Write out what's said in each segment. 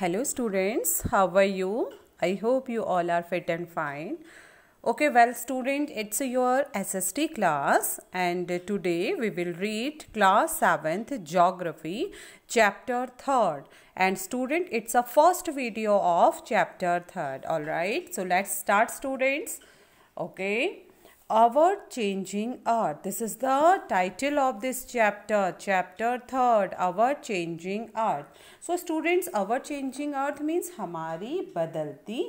hello students how are you i hope you all are fit and fine okay well student it's your sst class and today we will read class 7th geography chapter 3rd and student it's a first video of chapter 3rd all right so let's start students okay our changing earth this is the title of this chapter chapter third our changing earth so students our changing earth means हमारी बदलती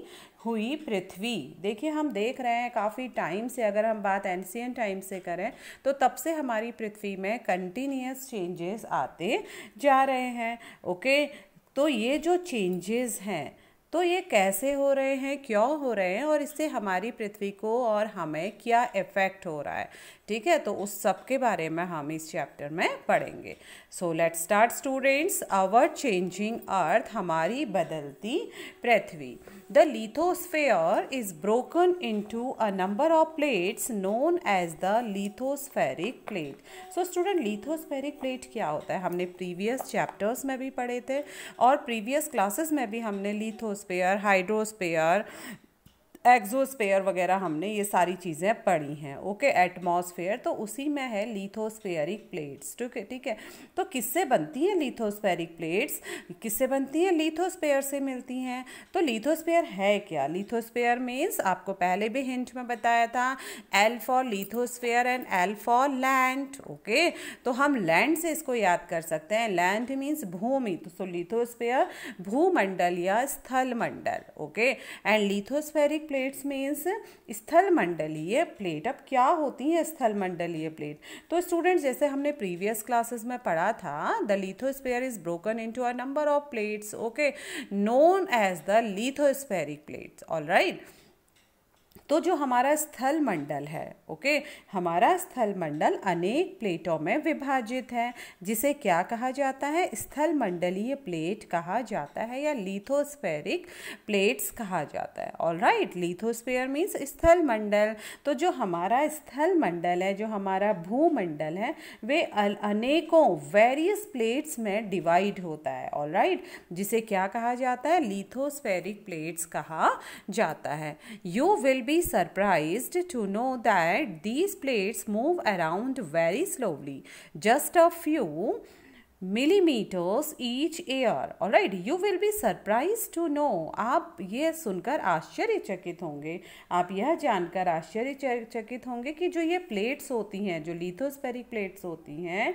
हुई पृथ्वी देखिए हम देख रहे हैं काफ़ी time से अगर हम बात एनसियन टाइम से करें तो तब से हमारी पृथ्वी में कंटिन्यूस चेंजेस आते जा रहे हैं ओके तो ये जो चेंजेस हैं तो ये कैसे हो रहे हैं क्यों हो रहे हैं और इससे हमारी पृथ्वी को और हमें क्या इफ़ेक्ट हो रहा है ठीक है तो उस सब के बारे में हम इस चैप्टर में पढ़ेंगे so let start students our changing earth हमारी बदलती पृथ्वी the lithosphere is broken into a number of plates known as the lithospheric plate so student lithospheric plate क्या होता है हमने प्रीवियस चैप्टर्स में भी पढ़े थे और प्रीवियस क्लासेस में भी हमने लिथोस्फेयर हाइड्रोस्फेयर एक्जोस्पेयर वगैरह हमने ये सारी चीज़ें पढ़ी हैं ओके एटमॉस्फेयर तो उसी में है लिथोस्फेयरिक प्लेट्स ठीक है ठीक है तो किससे बनती हैं लिथोस्फेयरिक प्लेट्स किससे बनती हैं लिथोस्पेयर से मिलती हैं तो लिथोस्पेयर है क्या लिथोस्पेयर मीन्स आपको पहले भी हिंट में बताया था L for lithosphere and L for land okay तो हम लैंड से इसको याद कर सकते हैं लैंड मीन्स भूमि तो सो लिथोस्पेयर भूमंडल या स्थल मंडल okay and lithospheric plates means स्थल मंडलीय प्लेट अब क्या होती हैं स्थल मंडलीय प्लेट तो स्टूडेंट्स जैसे हमने प्रीवियस क्लासेस में पढ़ा था the lithosphere is broken into a number of plates okay known as the lithospheric plates all right तो जो हमारा स्थल मंडल है ओके हमारा स्थल मंडल अनेक प्लेटों में विभाजित है जिसे क्या कहा जाता है स्थल मंडलीय प्लेट कहा जाता है या लिथोस्फेरिक प्लेट्स कहा जाता है ऑल राइट लिथोस्फेयर मीन्स स्थल मंडल तो जो हमारा स्थल मंडल है जो हमारा भूमंडल है वे अनेकों वेरियस प्लेट्स में डिवाइड होता है ऑल राइट जिसे क्या कहा जाता है लिथोस्फेरिक प्लेट्स कहा जाता है you will be very surprised to know that these plates move around very slowly, just a few millimetres each year right you will be surprise to know आप ये सुनकर आश्चर्यचकित होंगे आप यह जानकर आश्चर्यचकित होंगे कि जो ये प्लेट्स होती हैं जो लिथोस्पेरिक प्लेट्स होती हैं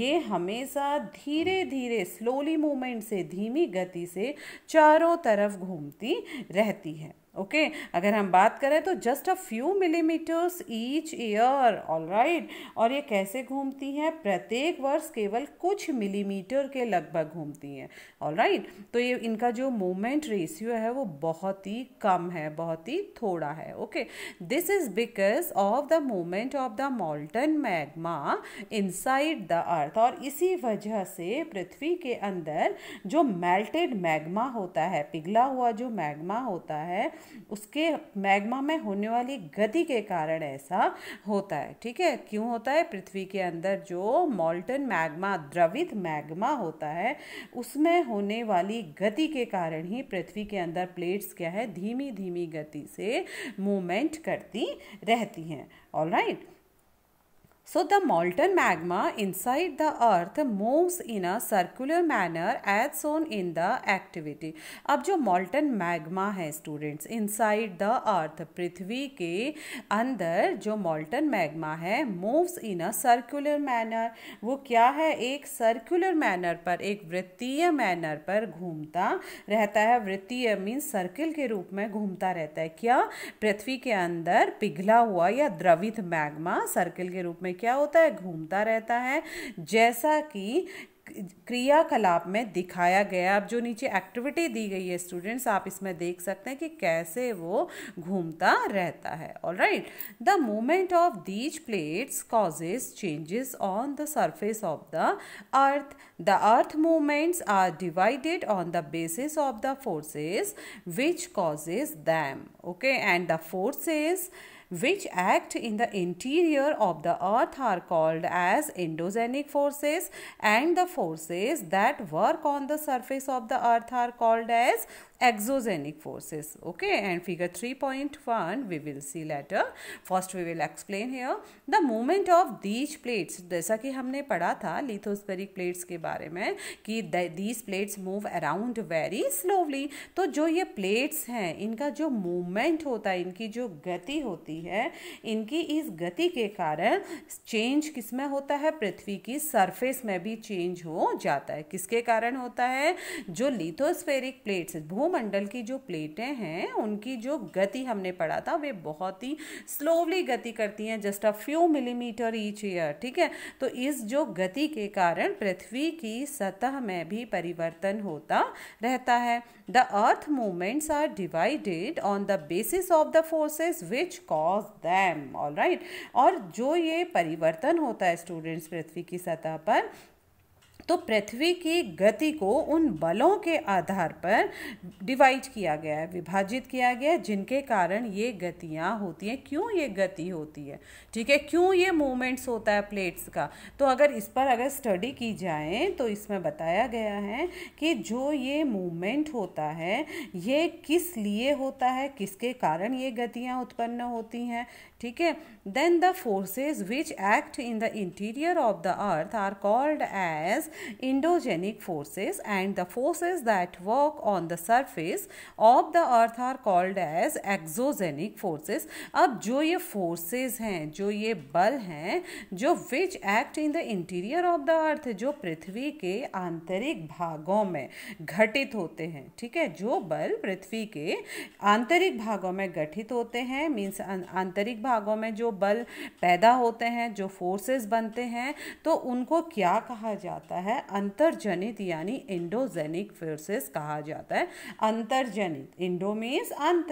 ये हमेशा धीरे धीरे स्लोली मूवमेंट से धीमी गति से चारों तरफ घूमती रहती है ओके okay, अगर हम बात करें तो just a few millimetres each year all right और ये कैसे घूमती हैं प्रत्येक वर्ष केवल कुछ मिलीमीटर के लगभग घूमती हैं ऑल राइट तो ये इनका जो मोमेंट रेशियो है वो बहुत ही कम है बहुत ही थोड़ा है okay this is because of the moment of the molten magma inside the earth और इसी वजह से पृथ्वी के अंदर जो मेल्टेड मैग्मा होता है पिघला हुआ जो मैग्मा होता है उसके मैग्मा में होने वाली गति के कारण ऐसा होता है ठीक है क्यों होता है पृथ्वी के अंदर जो मॉल्टन मैग्मा द्रवित मैग्मा होता है उसमें होने वाली गति के कारण ही पृथ्वी के अंदर प्लेट्स क्या है धीमी धीमी गति से मूवमेंट करती रहती हैं all right right? So the molten magma inside the earth moves in a circular manner as shown in the activity. अब जो molten magma है students inside the earth पृथ्वी के अंदर जो molten magma है moves in a circular manner वो क्या है एक circular manner पर एक वृत्तीय manner पर घूमता रहता है वृत्तीय means circle के रूप में घूमता रहता है क्या पृथ्वी के अंदर पिघला हुआ या द्रवित magma circle के रूप में क्या होता है घूमता रहता है जैसा कि क्रियाकलाप में दिखाया गया अब जो नीचे एक्टिविटी दी गई है स्टूडेंट्स आप इसमें देख सकते हैं कि कैसे वो घूमता रहता है all right the movement of these plates causes changes on the surface of the earth the earth movements are divided on the basis of the forces which causes them okay and the forces which act in the interior of the earth are called as endogenic forces and the forces that work on the surface of the earth are called as exogenic forces okay and figure 3.1 we will see later first we will explain here the movement of these plates जैसा कि हमने पढ़ा था lithospheric plates के बारे में कि these plates move around very slowly तो जो ये प्लेट्स हैं इनका जो मूवमेंट होता है इनकी जो गति होती है इनकी इस गति के कारण चेंज किस में होता है पृथ्वी की सरफेस में भी चेंज हो जाता है किसके कारण होता है जो लिथोस्फेरिक प्लेट्स भू वायुमंडल की जो प्लेटें हैं उनकी जो गति हमने पढ़ा था वे बहुत ही स्लोवली गति करती हैं just a few millimetre each year ठीक है तो इस जो गति के कारण पृथ्वी की सतह में भी परिवर्तन होता रहता है the earth movements are divided on the basis of the forces which cause them all right और जो ये परिवर्तन होता है स्टूडेंट्स पृथ्वी की सतह पर तो पृथ्वी की गति को उन बलों के आधार पर डिवाइड किया गया है विभाजित किया गया है जिनके कारण ये गतियाँ होती हैं क्यों ये गति होती है ठीक है क्यों ये मूवमेंट्स होता है प्लेट्स का तो अगर इस पर अगर स्टडी की जाए तो इसमें बताया गया है कि जो ये मूवमेंट होता है ये किस लिए होता है किसके कारण ये गतियाँ उत्पन्न होती हैं ठीक है then the forces which act in the interior of the earth are called as endogenic forces and the forces that work on the surface of the earth are called as exogenic forces अब जो ये forces हैं जो ये बल हैं जो which act in the interior of the earth जो पृथ्वी के आंतरिक भागों में घटित होते हैं ठीक है जो बल पृथ्वी के आंतरिक भागों में गठित होते हैं मीन्स आंतरिक भाग भागों में जो बल पैदा होते हैं जो फोर्सेस बनते हैं तो उनको क्या कहा जाता है अंतर्जनित यानी इंडोजेनिक फोर्सेस कहा जाता है अंतर्जनित इंडो मीन्स अंत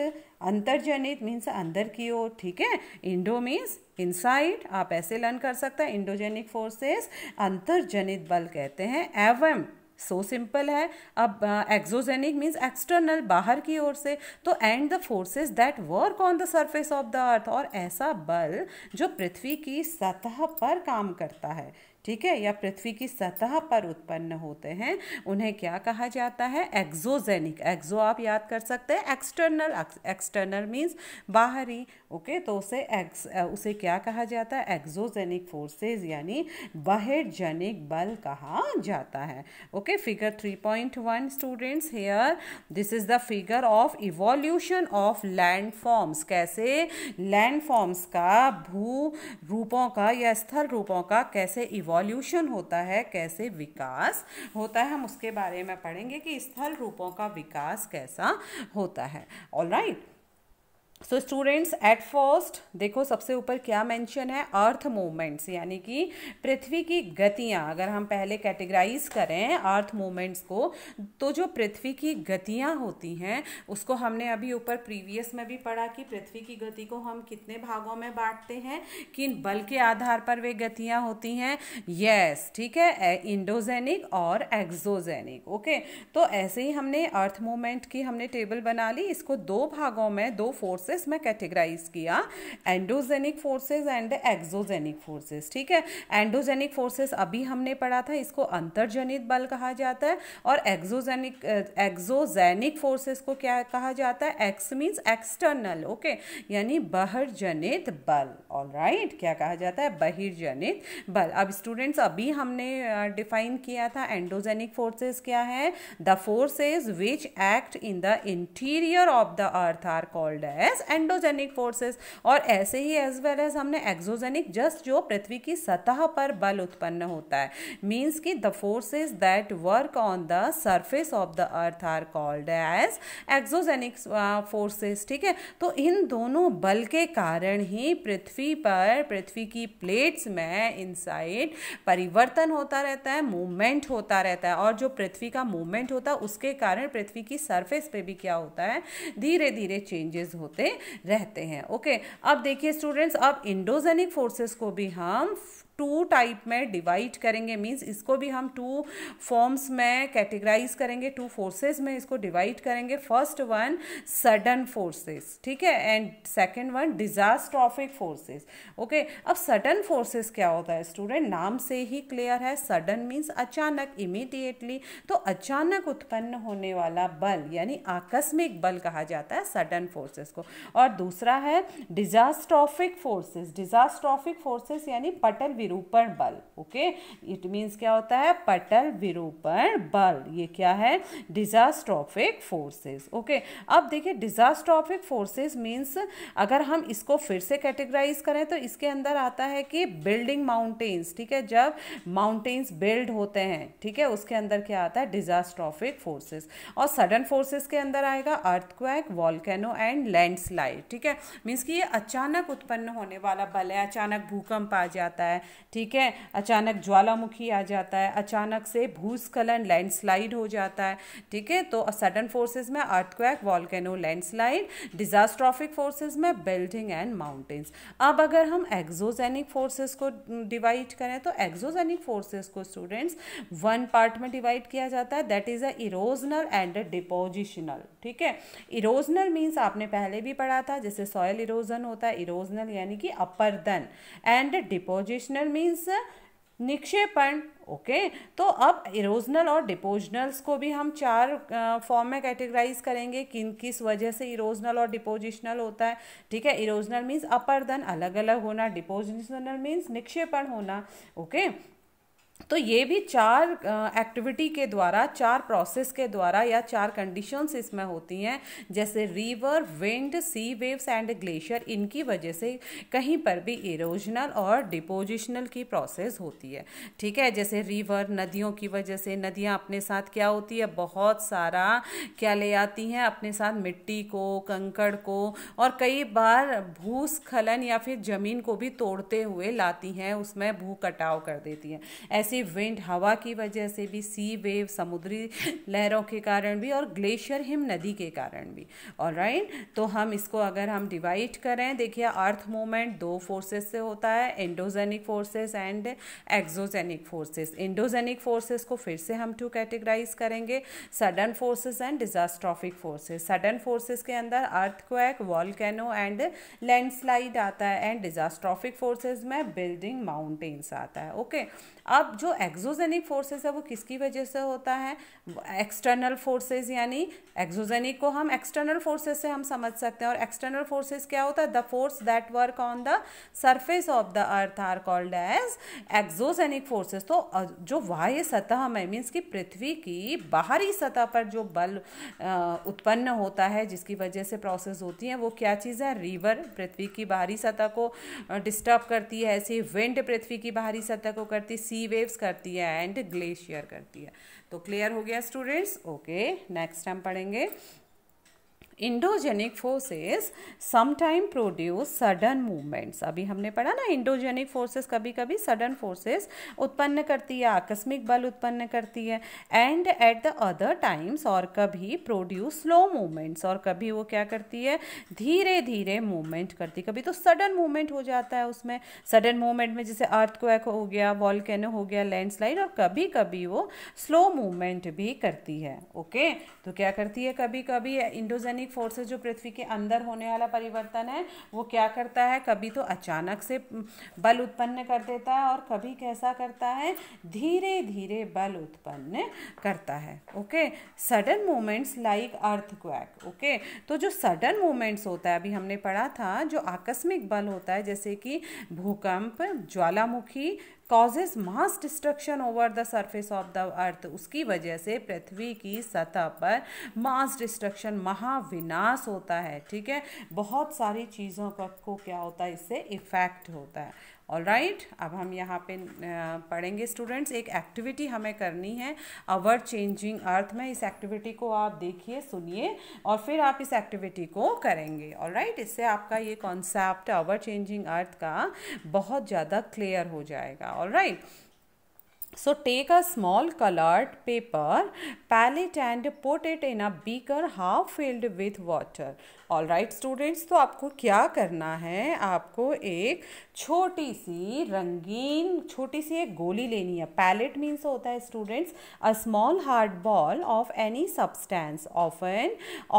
अंतर्जनित मीन्स अंदर की ओर ठीक है इंडो मीन्स इनसाइड आप ऐसे लर्न कर सकते हैं इंडोजेनिक फोर्सेस अंतर्जनित बल कहते हैं एवं सो so सिंपल है अब एक्सोजेनिक मीन्स एक्सटर्नल बाहर की ओर से तो and the forces that work on the surface of the earth और ऐसा बल जो पृथ्वी की सतह पर काम करता है ठीक है या पृथ्वी की सतह पर उत्पन्न होते हैं उन्हें क्या कहा जाता है एक्जोजेनिक एक्जो आप याद कर सकते हैं एक्सटर्नल एक्सटर्नल मीन्स बाहरी ओके तो उसे एक्स उसे क्या कहा जाता है एक्जोजेनिक फोर्सेज यानी बहिर्जनिक बल कहा जाता है okay figure three point one students here this is the figure of evolution of land forms कैसे लैंड फॉर्म्स का भू रूपों का या स्थल रूपों का कैसे इवॉल्व इवोल्यूशन होता है कैसे विकास होता है हम उसके बारे में पढ़ेंगे कि स्थल रूपों का विकास कैसा होता है all right right? So students at first देखो सबसे ऊपर क्या मेंशन है अर्थ मूवमेंट्स यानी कि पृथ्वी की गतियां अगर हम पहले कैटेगराइज करें अर्थ मूवमेंट्स को तो जो पृथ्वी की गतियां होती हैं उसको हमने अभी ऊपर प्रीवियस में भी पढ़ा कि पृथ्वी की गति को हम कितने भागों में बांटते हैं किन बल के आधार पर वे गतियाँ होती हैं येस yes, ठीक है इंडोजेनिक और एक्जोजेनिक ओके तो ऐसे ही हमने अर्थ मूवमेंट की हमने टेबल बना ली इसको दो भागों में दो फोर्स फोर्सेस में कैटेगराइज किया endogenic forces and exogenic forces ठीक है एंडोजेनिक फोर्सेस अभी हमने पढ़ा था इसको अंतर्जनित बल कहा जाता है और एक्सोजेनिक एक्सोजेनिक फोर्सेस को क्या कहा जाता है एक्स मीन्स एक्सटर्नल ओके यानी बहिर्जनित बल ऑल राइट right? क्या कहा जाता है बहिर्जनित बल अब स्टूडेंट्स अभी हमने डिफाइन किया था एंडोजेनिक फोर्सेस क्या है the forces which act in the interior of the earth are called as as endogenic forces और ऐसे ही एज वेल एज हमने एक्सोजेनिक जस्ट जो पृथ्वी की सतह पर बल उत्पन्न होता है मीन्स की the forces that work on the surface of the earth are called as exogenic forces ठीक है तो इन दोनों बल के कारण ही पृथ्वी पर पृथ्वी की प्लेट्स में इनसाइड परिवर्तन होता रहता है मूवमेंट होता रहता है और जो पृथ्वी का मूवमेंट होता है उसके कारण पृथ्वी की सरफेस पे भी क्या होता है धीरे धीरे चेंजेस होते रहते हैं ओके अब देखिए स्टूडेंट्स अब इंडोजेनिक फोर्सेस को भी हम टू टाइप में डिवाइड करेंगे मीन्स इसको भी हम टू फॉर्म्स में कैटेगराइज करेंगे टू फोर्सेस में इसको डिवाइड करेंगे फर्स्ट वन सडन फोर्सेस ठीक है and second one diastrophic forces okay अब सडन फोर्सेस क्या होता है स्टूडेंट नाम से ही क्लियर है सडन मीन्स अचानक इमीडिएटली तो अचानक उत्पन्न होने वाला बल यानी आकस्मिक बल कहा जाता है सडन फोर्सेस को और दूसरा है डिजास्ट्रॉफिक फोर्सेस डिजास्ट्रॉफिक फोर्सेस यानी पटल विरूपण बल ओके इट मीन्स क्या होता है पटल विरूपण बल ये क्या है डिजास्ट्रॉफिक फोर्सेस ओके अब देखिए डिजास्ट्रॉफिक फोर्सेस मीन्स अगर हम इसको फिर से कैटेगराइज करें तो इसके अंदर आता है कि बिल्डिंग माउंटेन्स ठीक है जब माउंटेन्स बिल्ड होते हैं ठीक है उसके अंदर क्या आता है डिजास्ट्रॉफिक फोर्सेस और सडन फोर्सेस के अंदर आएगा अर्थक्वैक वॉल्केनो एंड लैंडस्लाइड ठीक है मीन्स कि ये अचानक उत्पन्न होने वाला बल है अचानक भूकंप आ जाता है ठीक है अचानक ज्वालामुखी आ जाता है अचानक से भूस्खलन लैंडस्लाइड हो जाता है ठीक है तो सडन फोर्सेज में earthquake volcano landslide diastrophic forces में बिल्डिंग एंड माउंटेन्स अब अगर हम एक्जोजेनिक फोर्सेस को डिवाइड करें तो एक्जोजेनिक फोर्सेस को स्टूडेंट्स वन पार्ट में डिवाइड किया जाता है that is a erosional and a depositional ठीक है इरोजनल मीन्स आपने पहले भी पढ़ा था जैसे सॉयल इरोजन होता है इरोजनल यानी कि अपरदन एंड डिपोजिशनल एरोजनल मीन्स निक्षेपण ओके okay? तो अब इरोजनल और डिपोजनल्स को भी हम चार फॉर्म में कैटेगराइज करेंगे किन किस वजह से इरोजनल और डिपोजिशनल होता है ठीक है इरोजनल मीन्स धन अलग अलग होना डिपोजिशनल मीन्स निक्षेपण होना ओके okay? तो ये भी चार एक्टिविटी के द्वारा चार प्रोसेस के द्वारा या चार कंडीशंस इसमें होती हैं जैसे river wind sea waves and glacier इनकी वजह से कहीं पर भी इरोजनल और डिपोजिशनल की प्रोसेस होती है ठीक है जैसे रिवर नदियों की वजह से नदियाँ अपने साथ क्या होती है बहुत सारा क्या ले आती हैं अपने साथ मिट्टी को कंकड़ को और कई बार भूस्खलन या फिर ज़मीन को भी तोड़ते हुए लाती हैं उसमें भू कटाव कर देती हैं ऐसे ऐसे विंड हवा की वजह से भी सी वेव समुद्री लहरों के कारण भी और ग्लेशियर हिम नदी के कारण भी और राइट तो हम इसको अगर हम डिवाइड करें देखिए अर्थ मूवमेंट दो फोर्सेस से होता है endogenic forces and exogenic forces endogenic forces को फिर से हम टू कैटेगराइज करेंगे sudden forces and diastrophic forces sudden forces के अंदर earthquake volcano and landslide आता है एंड डिजास्ट्रॉफिक फोर्सेज में बिल्डिंग माउंटेन्स आता है ओके okay? अब जो एक्सोजेनिक फोर्सेस है वो किसकी वजह से होता है एक्सटर्नल फोर्सेस यानी एक्सोजेनिक को हम एक्सटर्नल फोर्सेस से हम समझ सकते हैं और एक्सटर्नल फोर्सेस क्या होता है the force that work on the surface of the earth are called as exogenic forces तो जो बाह्य सतह में मीन्स कि पृथ्वी की बाहरी सतह पर जो बल उत्पन्न होता है जिसकी वजह से प्रोसेस होती है वो क्या चीज़ है रिवर पृथ्वी की बाहरी सतह को डिस्टर्ब करती है ऐसी विंड पृथ्वी की बाहरी सतह को करती सी सी वेव्स करती है एंड ग्लेशियर करती है तो क्लियर हो गया स्टूडेंट्स ओके नेक्स्ट हम पढ़ेंगे endogenic forces sometime produce sudden movements अभी हमने पढ़ा ना इंडोजेनिक फोर्सेस कभी कभी सडन फोर्सेस उत्पन्न करती है आकस्मिक बल उत्पन्न करती है and at the other times और कभी प्रोड्यूस स्लो मूवमेंट्स और कभी वो क्या करती है धीरे धीरे मूवमेंट करती कभी तो सडन मूवमेंट हो जाता है उसमें सडन मूवमेंट में जैसे अर्थक्वैक हो गया वॉलकैनो हो गया लैंडस्लाइड और कभी कभी वो स्लो मूवमेंट भी करती है ओके okay? तो क्या करती है कभी कभी इंडोजेनिक मैग्नेटिक फोर्सेस जो पृथ्वी के अंदर होने वाला परिवर्तन है वो क्या करता है कभी तो अचानक से बल उत्पन्न कर देता है और कभी कैसा करता है धीरे धीरे बल उत्पन्न करता है okay sudden moments like earthquake okay तो जो सडन मोमेंट्स होता है अभी हमने पढ़ा था जो आकस्मिक बल होता है जैसे कि भूकंप ज्वालामुखी causes mass destruction over the surface of the earth उसकी वजह से पृथ्वी की सतह पर मास डिस्ट्रक्शन महाविनाश होता है ठीक है बहुत सारी चीज़ों का को क्या होता है इससे इफ़ेक्ट होता है ऑल राइट right? अब हम यहाँ पे पढ़ेंगे स्टूडेंट्स एक एक्टिविटी हमें करनी है अवर चेंजिंग अर्थ में इस एक्टिविटी को आप देखिए सुनिए और फिर आप इस एक्टिविटी को करेंगे ऑल राइट right? इससे आपका ये कॉन्सेप्ट अवर चेंजिंग अर्थ का बहुत ज़्यादा क्लियर हो जाएगा all right right? So take a small colored paper palette and put it in a beaker half filled with water. All right students तो आपको क्या करना है आपको एक छोटी सी रंगीन छोटी सी एक गोली लेनी है पैलेट मीन्स होता है students a small hard ball of any substance an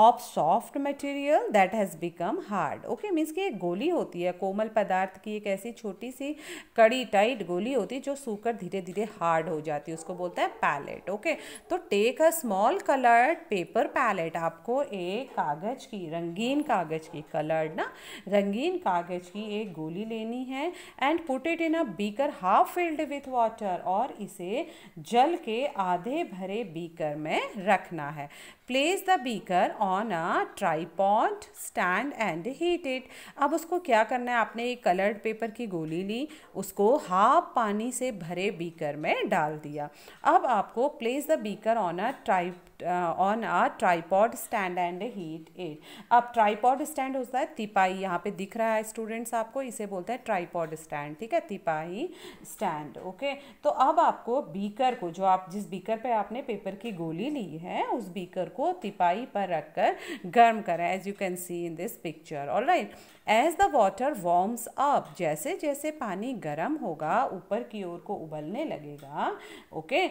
of soft material that has become hard okay means की एक गोली होती है कोमल पदार्थ की एक ऐसी छोटी सी कड़ी टाइट गोली होती है जो सूखकर धीरे धीरे हार्ड हो जाती है उसको बोलता है पैलेट ओके तो take a small coloured paper pellet आपको एक कागज की रंगीन रंगीन कागज़ की कलर्ड ना रंगीन कागज़ की एक गोली लेनी है and put it in a beaker half filled with water और इसे जल के आधे भरे बीकर में रखना है place the beaker on a tripod stand and heat it अब उसको क्या करना है आपने एक कलर्ड पेपर की गोली ली उसको हाफ पानी से भरे बीकर में डाल दिया अब आपको place the beaker on a tri on a tripod stand and heat it अब ट्राईपॉड स्टैंड होता है तिपाही यहाँ पे दिख रहा है स्टूडेंट्स आपको इसे बोलते हैं ट्राईपॉड स्टैंड ठीक है तिपाही स्टैंड ओके तो अब आपको बीकर को जो आप जिस बीकर पे आपने पेपर की गोली ली है उस बीकर को तिपाही पर रखकर गर्म करें as you can see in this picture all right as the water warms up जैसे जैसे पानी गर्म होगा ऊपर की ओर को उबलने लगेगा okay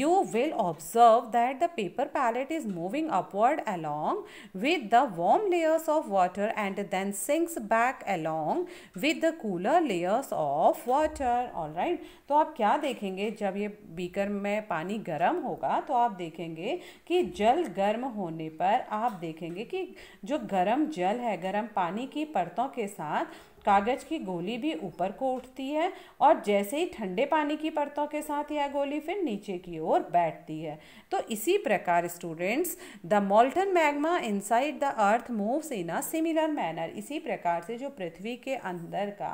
you will observe that the paper color palette is moving upward along with the warm layers of water and then sinks back along with the cooler layers of water all right तो आप क्या देखेंगे जब ये beaker में पानी गर्म होगा तो आप देखेंगे कि जल गर्म होने पर आप देखेंगे कि जो गर्म जल है गर्म पानी की परतों के साथ कागज़ की गोली भी ऊपर को उठती है और जैसे ही ठंडे पानी की परतों के साथ यह गोली फिर नीचे की ओर बैठती है तो इसी प्रकार students the molten magma inside the earth moves in a similar manner इसी प्रकार से जो पृथ्वी के अंदर का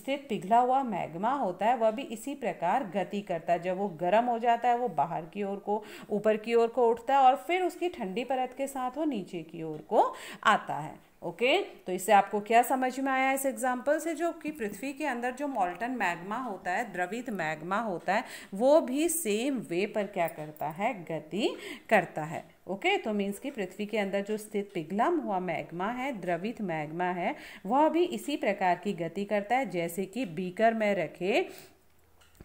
स्थित पिघला हुआ मैग्मा होता है वह भी इसी प्रकार गति करता है जब वो गर्म हो जाता है वो बाहर की ओर को ऊपर की ओर को उठता है और फिर उसकी ठंडी परत के साथ वो नीचे की ओर को आता है ओके okay? तो इससे आपको क्या समझ में आया इस एग्जाम्पल से जो कि पृथ्वी के अंदर जो मॉल्टन मैग्मा होता है द्रवित मैग्मा होता है वो भी सेम वे पर क्या करता है गति करता है ओके okay? तो मीन्स कि पृथ्वी के अंदर जो स्थित पिघलम हुआ मैग्मा है द्रवित मैग्मा है वह भी इसी प्रकार की गति करता है जैसे कि बीकर में रखे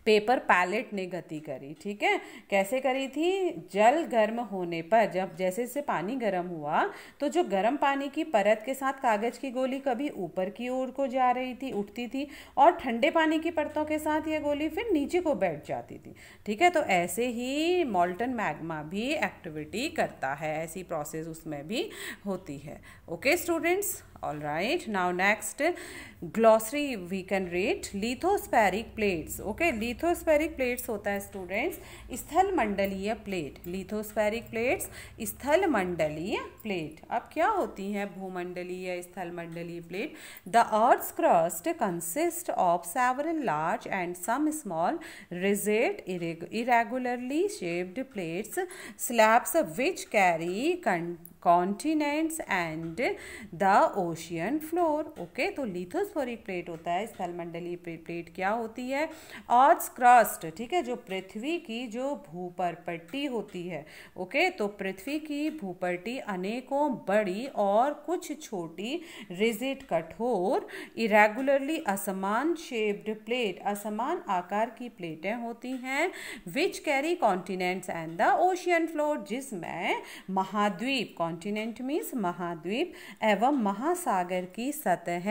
पेपर पैलेट ने गति करी ठीक है कैसे करी थी जल गर्म होने पर जब जैसे जैसे पानी गर्म हुआ तो जो गर्म पानी की परत के साथ कागज की गोली कभी ऊपर की ओर को जा रही थी उठती थी और ठंडे पानी की परतों के साथ यह गोली फिर नीचे को बैठ जाती थी ठीक है तो ऐसे ही मॉल्टन मैग्मा भी एक्टिविटी करता है ऐसी प्रोसेस उसमें भी होती है okay students all right now next glossary we can read lithospheric plates okay lithospheric plates होता है students स्थल मंडलीय plate lithospheric plates स्थल मंडलीय plate अब क्या होती है भूमंडलीय स्थल मंडलीय plate the earth's crust consists of several large and some small rigid irregularly shaped plates slabs which carry continents and the ocean floor okay तो लिथोस्फोरिक प्लेट होता है स्थलमंडलीय प्लेट क्या होती है अर्थ क्रस्ट ठीक है जो पृथ्वी की जो भूपरपट्टी होती है ओके okay? तो पृथ्वी की भूपट्टी अनेकों बड़ी और कुछ छोटी रिजिट कठोर इरेगुलरली असमान शेप्ड प्लेट असमान आकार की प्लेटें होती हैं which carry continents and the ocean floor जिसमें महाद्वीप कॉन्टिनेंट मीन्स महाद्वीप एवं महासागर की सतह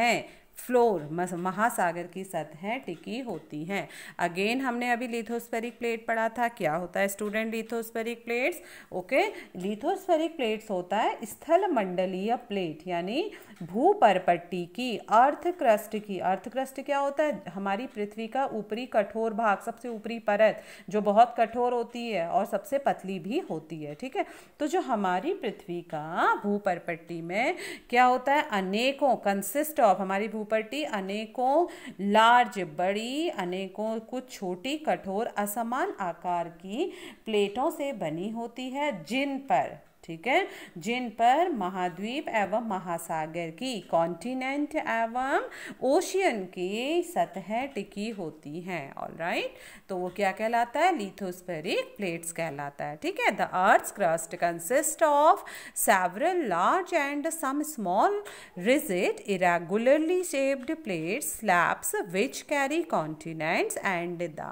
फ्लोर महासागर की सतह टिकी होती हैं अगेन हमने अभी लिथोस्फेरिक प्लेट पढ़ा था क्या होता है student lithospheric plates okay lithospheric plates होता है स्थल मंडलीय प्लेट यानी भूपरपट्टी की अर्थ क्रस्ट की अर्थ क्रस्ट क्या होता है हमारी पृथ्वी का ऊपरी कठोर भाग सबसे ऊपरी परत जो बहुत कठोर होती है और सबसे पतली भी होती है ठीक है तो जो हमारी पृथ्वी का भूपरपट्टी में क्या होता है अनेकों कंसिस्ट ऑफ हमारी भू प्रॉपर्टी अनेकों लार्ज बड़ी अनेकों कुछ छोटी कठोर असमान आकार की प्लेटों से बनी होती है जिन पर ठीक है जिन पर महाद्वीप एवं महासागर की कॉन्टिनेंट एवं ओशियन की सतह टिकी होती हैं ऑल राइट तो वो क्या कहलाता है लिथोस्फेरिक प्लेट्स कहलाता है ठीक है the earth crust consist of several large and some small rigid irregularly shaped plates slabs which carry continents and the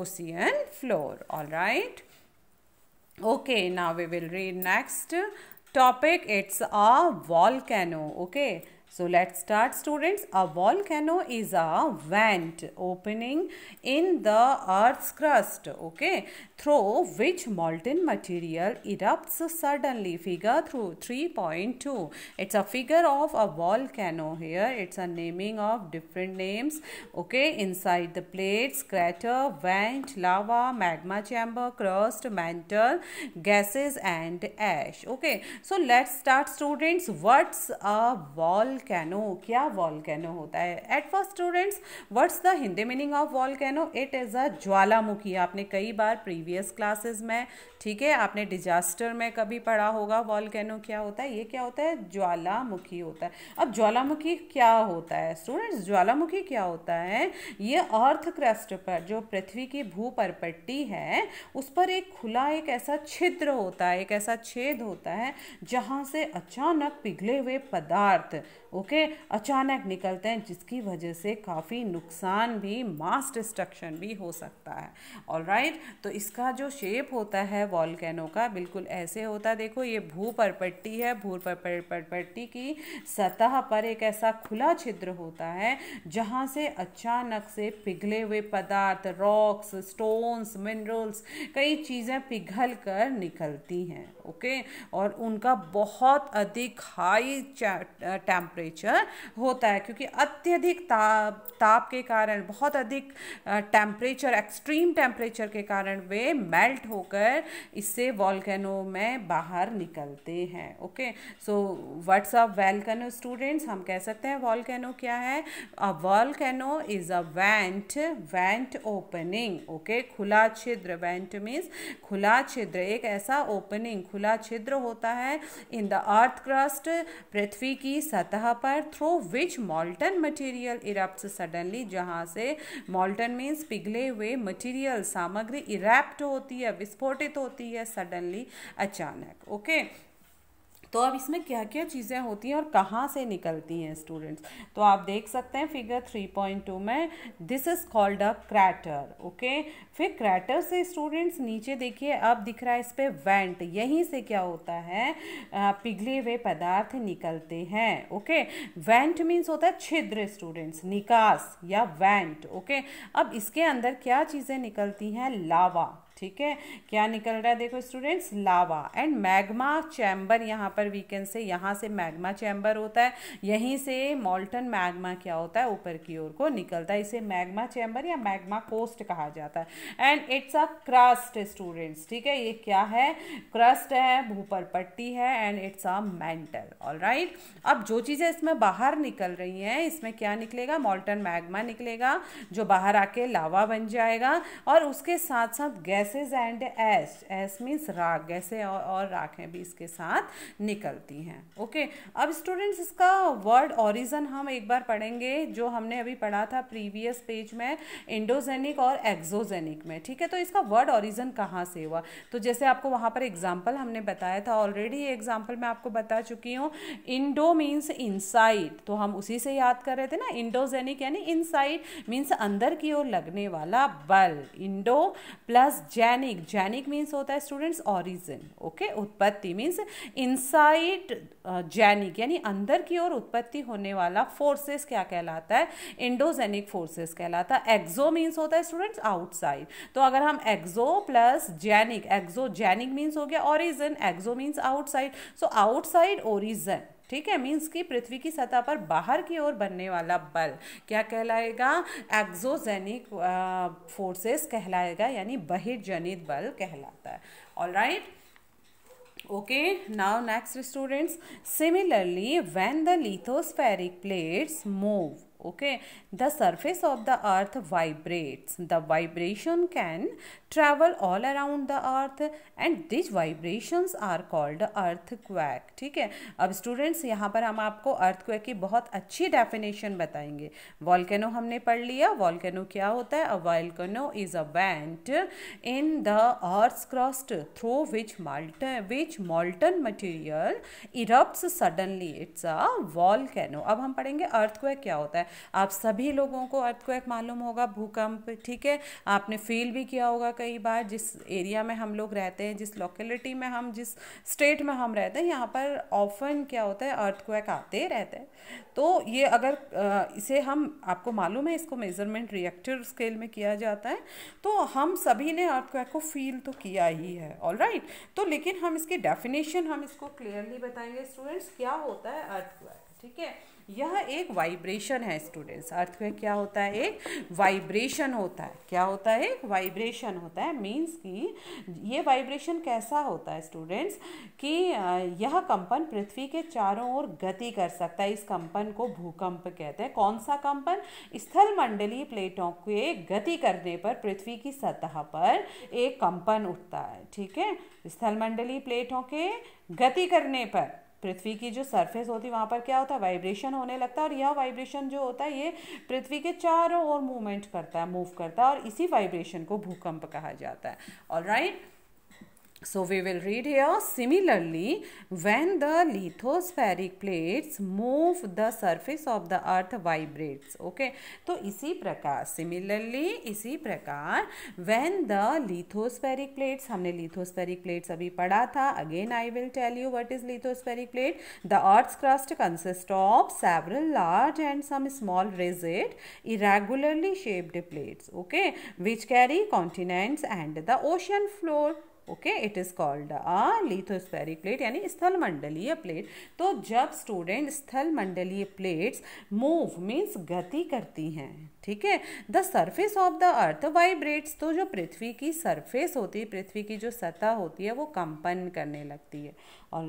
ocean floor all right Okay, now we will read next topic. It's a volcano. Okay. So let's start students. A volcano is a vent opening in the earth's crust, okay, through which molten material erupts suddenly. Figure through 3.2. It's a figure of a volcano here. It's a naming of different names, okay, inside the plates, crater, vent, lava, magma chamber, crust, mantle, gases and ash, okay. So let's start students. What's a volcano? Volcano क्या volcano होता है at first students what's the Hindi meaning of volcano it is a ज्वालामुखी आपने कई बार previous classes में ठीक है आपने डिजास्टर में कभी पढ़ा होगा वॉलकैनो क्या होता है ये क्या होता है ज्वालामुखी होता है अब ज्वालामुखी क्या होता है स्टूडेंट्स ज्वालामुखी क्या होता है ये अर्थ क्रस्ट पर जो पृथ्वी की भू परपट्टी है उस पर एक खुला एक ऐसा छिद्र होता है एक ऐसा छेद होता है जहाँ से अचानक पिघले हुए पदार्थ ओके अचानक निकलते हैं जिसकी वजह से काफ़ी नुकसान भी मास डिस्ट्रक्शन भी हो सकता है ऑल राइट right? तो इसका जो शेप होता है वॉलकैनो का बिल्कुल ऐसे होता है देखो ये भू परपट्टी है भू परपट्टी की सतह पर एक ऐसा खुला छिद्र होता है जहाँ से अचानक से पिघले हुए पदार्थ रॉक्स स्टोन्स मिनरल्स कई चीज़ें पिघल कर निकलती हैं ओके और उनका बहुत अधिक हाई टेम्परेचर टेम्परेचर होता है क्योंकि अत्यधिक ताप ताप के कारण बहुत अधिक टेम्परेचर एक्सट्रीम टेम्परेचर के कारण वे मेल्ट होकर इससे वॉलकैनो में बाहर निकलते हैं okay so what's a volcano students हम कह सकते हैं वॉलकैनो क्या है a volcano is a vent vent opening okay खुला छिद्र वेंट मीन्स खुला छिद्र एक ऐसा ओपनिंग खुला छिद्र होता है इन द अर्थ क्रस्ट पृथ्वी की सतह जगह पर through which molten material erupt suddenly जहाँ से मॉल्टन मीन्स पिघले हुए मटेरियल सामग्री इरेप्ट होती है विस्फोटित होती है सडनली अचानक ओके तो अब इसमें क्या क्या चीज़ें होती हैं और कहाँ से निकलती हैं स्टूडेंट्स तो आप देख सकते हैं फिगर थ्री पॉइंट टू में this is called a crater okay फिर क्रैटर से स्टूडेंट्स नीचे देखिए अब दिख रहा है इस पर वेंट यहीं से क्या होता है पिघले हुए पदार्थ निकलते हैं ओके वेंट मीन्स होता है छिद्र स्टूडेंट्स निकास या वेंट ओके अब इसके अंदर क्या चीज़ें निकलती हैं लावा ठीक है क्या निकल रहा है देखो students lava and magma chamber यहाँ पर वीकेंड से यहाँ से मैग्मा चैम्बर होता है यहीं से मॉल्टन मैग्मा क्या होता है ऊपर की ओर को निकलता है इसे मैग्मा चैम्बर या मैग्मा कोस्ट कहा जाता है and it's a crust students ठीक है ये क्या है क्रस्ट है भूपर पट्टी है and it's a mantle all right अब जो चीज़ें इसमें बाहर निकल रही हैं इसमें क्या निकलेगा मॉल्टन मैग्मा निकलेगा जो बाहर आके लावा बन जाएगा और उसके साथ साथ gas gases and ash ash means राख गैसे और, और राखें भी इसके साथ निकलती हैं ओके अब स्टूडेंट्स इसका वर्ड ऑरिजन हम एक बार पढ़ेंगे जो हमने अभी पढ़ा था प्रीवियस पेज में इंडोजेनिक और एक्जोजेनिक में ठीक है तो इसका वर्ड ऑरिजन कहाँ से हुआ तो जैसे आपको वहाँ पर एग्जाम्पल हमने बताया था ऑलरेडी एग्जाम्पल मैं आपको बता चुकी हूँ इंडो मीन्स इनसाइड तो हम उसी से याद कर रहे थे ना इंडोजेनिक यानी इनसाइड मीन्स अंदर की ओर लगने वाला बल endo plus genic genic means होता है स्टूडेंट्स ऑरिजिन ओके उत्पत्ति मीन्स इनसाइड uh, जैनिक यानी अंदर की ओर उत्पत्ति होने वाला फोर्सेस क्या कहलाता है इंडोजेनिक फोर्सेस कहलाता है एक्जो मीन्स होता है स्टूडेंट्स आउटसाइड तो अगर हम exo plus genic exo genic means हो गया origin exo means outside so outside origin ठीक है मीन्स कि पृथ्वी की सतह पर बाहर की ओर बनने वाला बल क्या कहलाएगा एक्जोजेनिक फोर्सेस uh, कहलाएगा यानी बहिर्जनित बल कहलाता है all right okay now next students similarly when the lithospheric plates move the surface of the earth vibrates the vibration can travel all around the earth and these these are called earthquake ठीक है अब students यहाँ पर हम आपको quack की बहुत अच्छी डेफिनेशन बताएंगे वॉल्केनो हमने पढ़ लिया वॉल्केनो क्या होता है a volcano is a vent in the earth crust through which molten which molten material erupts suddenly it's a volcano अब हम पढ़ेंगे क्वैक क्या होता है आप सभी लोगों को अर्थक्वैक मालूम होगा भूकंप ठीक है आपने फील भी किया होगा कई बार जिस एरिया में हम लोग रहते हैं जिस लोकेलिटी में हम जिस स्टेट में हम रहते हैं यहाँ पर ऑफन क्या होता है अर्थक्वेक आते रहते हैं तो ये अगर इसे हम आपको मालूम है इसको मेजरमेंट रिएक्टिव स्केल में किया जाता है तो हम सभी ने अर्थक्वेक को फील तो किया ही है ऑल राइट right? तो लेकिन हम इसकी डेफिनेशन हम इसको क्लियरली बताएंगे स्टूडेंट्स क्या होता है अर्थक्वैक ठीक है यह एक वाइब्रेशन है स्टूडेंट्स अर्थ में क्या होता है एक वाइब्रेशन होता है क्या होता है एक वाइब्रेशन होता है मीन्स कि ये वाइब्रेशन कैसा होता है स्टूडेंट्स कि यह कंपन पृथ्वी के चारों ओर गति कर सकता है इस कंपन को भूकंप कहते हैं कौन सा कंपन स्थल मंडली प्लेटों के गति करने पर पृथ्वी की सतह पर एक कंपन उठता है ठीक है स्थल मंडली प्लेटों के गति करने पर पृथ्वी की जो सरफेस होती है वहाँ पर क्या होता है वाइब्रेशन होने लगता है और यह वाइब्रेशन जो होता है ये पृथ्वी के चारों ओर मूवमेंट करता है मूव करता है और इसी वाइब्रेशन को भूकंप कहा जाता है all right So we will read here similarly when the lithospheric plates move the surface of the earth vibrates okay तो isi prakar similarly isi prakar when the lithospheric plates humne lithospheric plates abhi padha tha again I will tell you what is lithospheric plate the earth's crust consists of several large and some small rigid irregularly shaped plates okay which carry continents and the ocean floor okay it is called a lithospheric plate यानी स्थल मंडलीय plate तो जब student स्थल मंडलीय plates move means गति करती हैं ठीक है the surface of the earth vibrates तो जो पृथ्वी की सरफेस होती है पृथ्वी की जो सतह होती है वो कंपन करने लगती है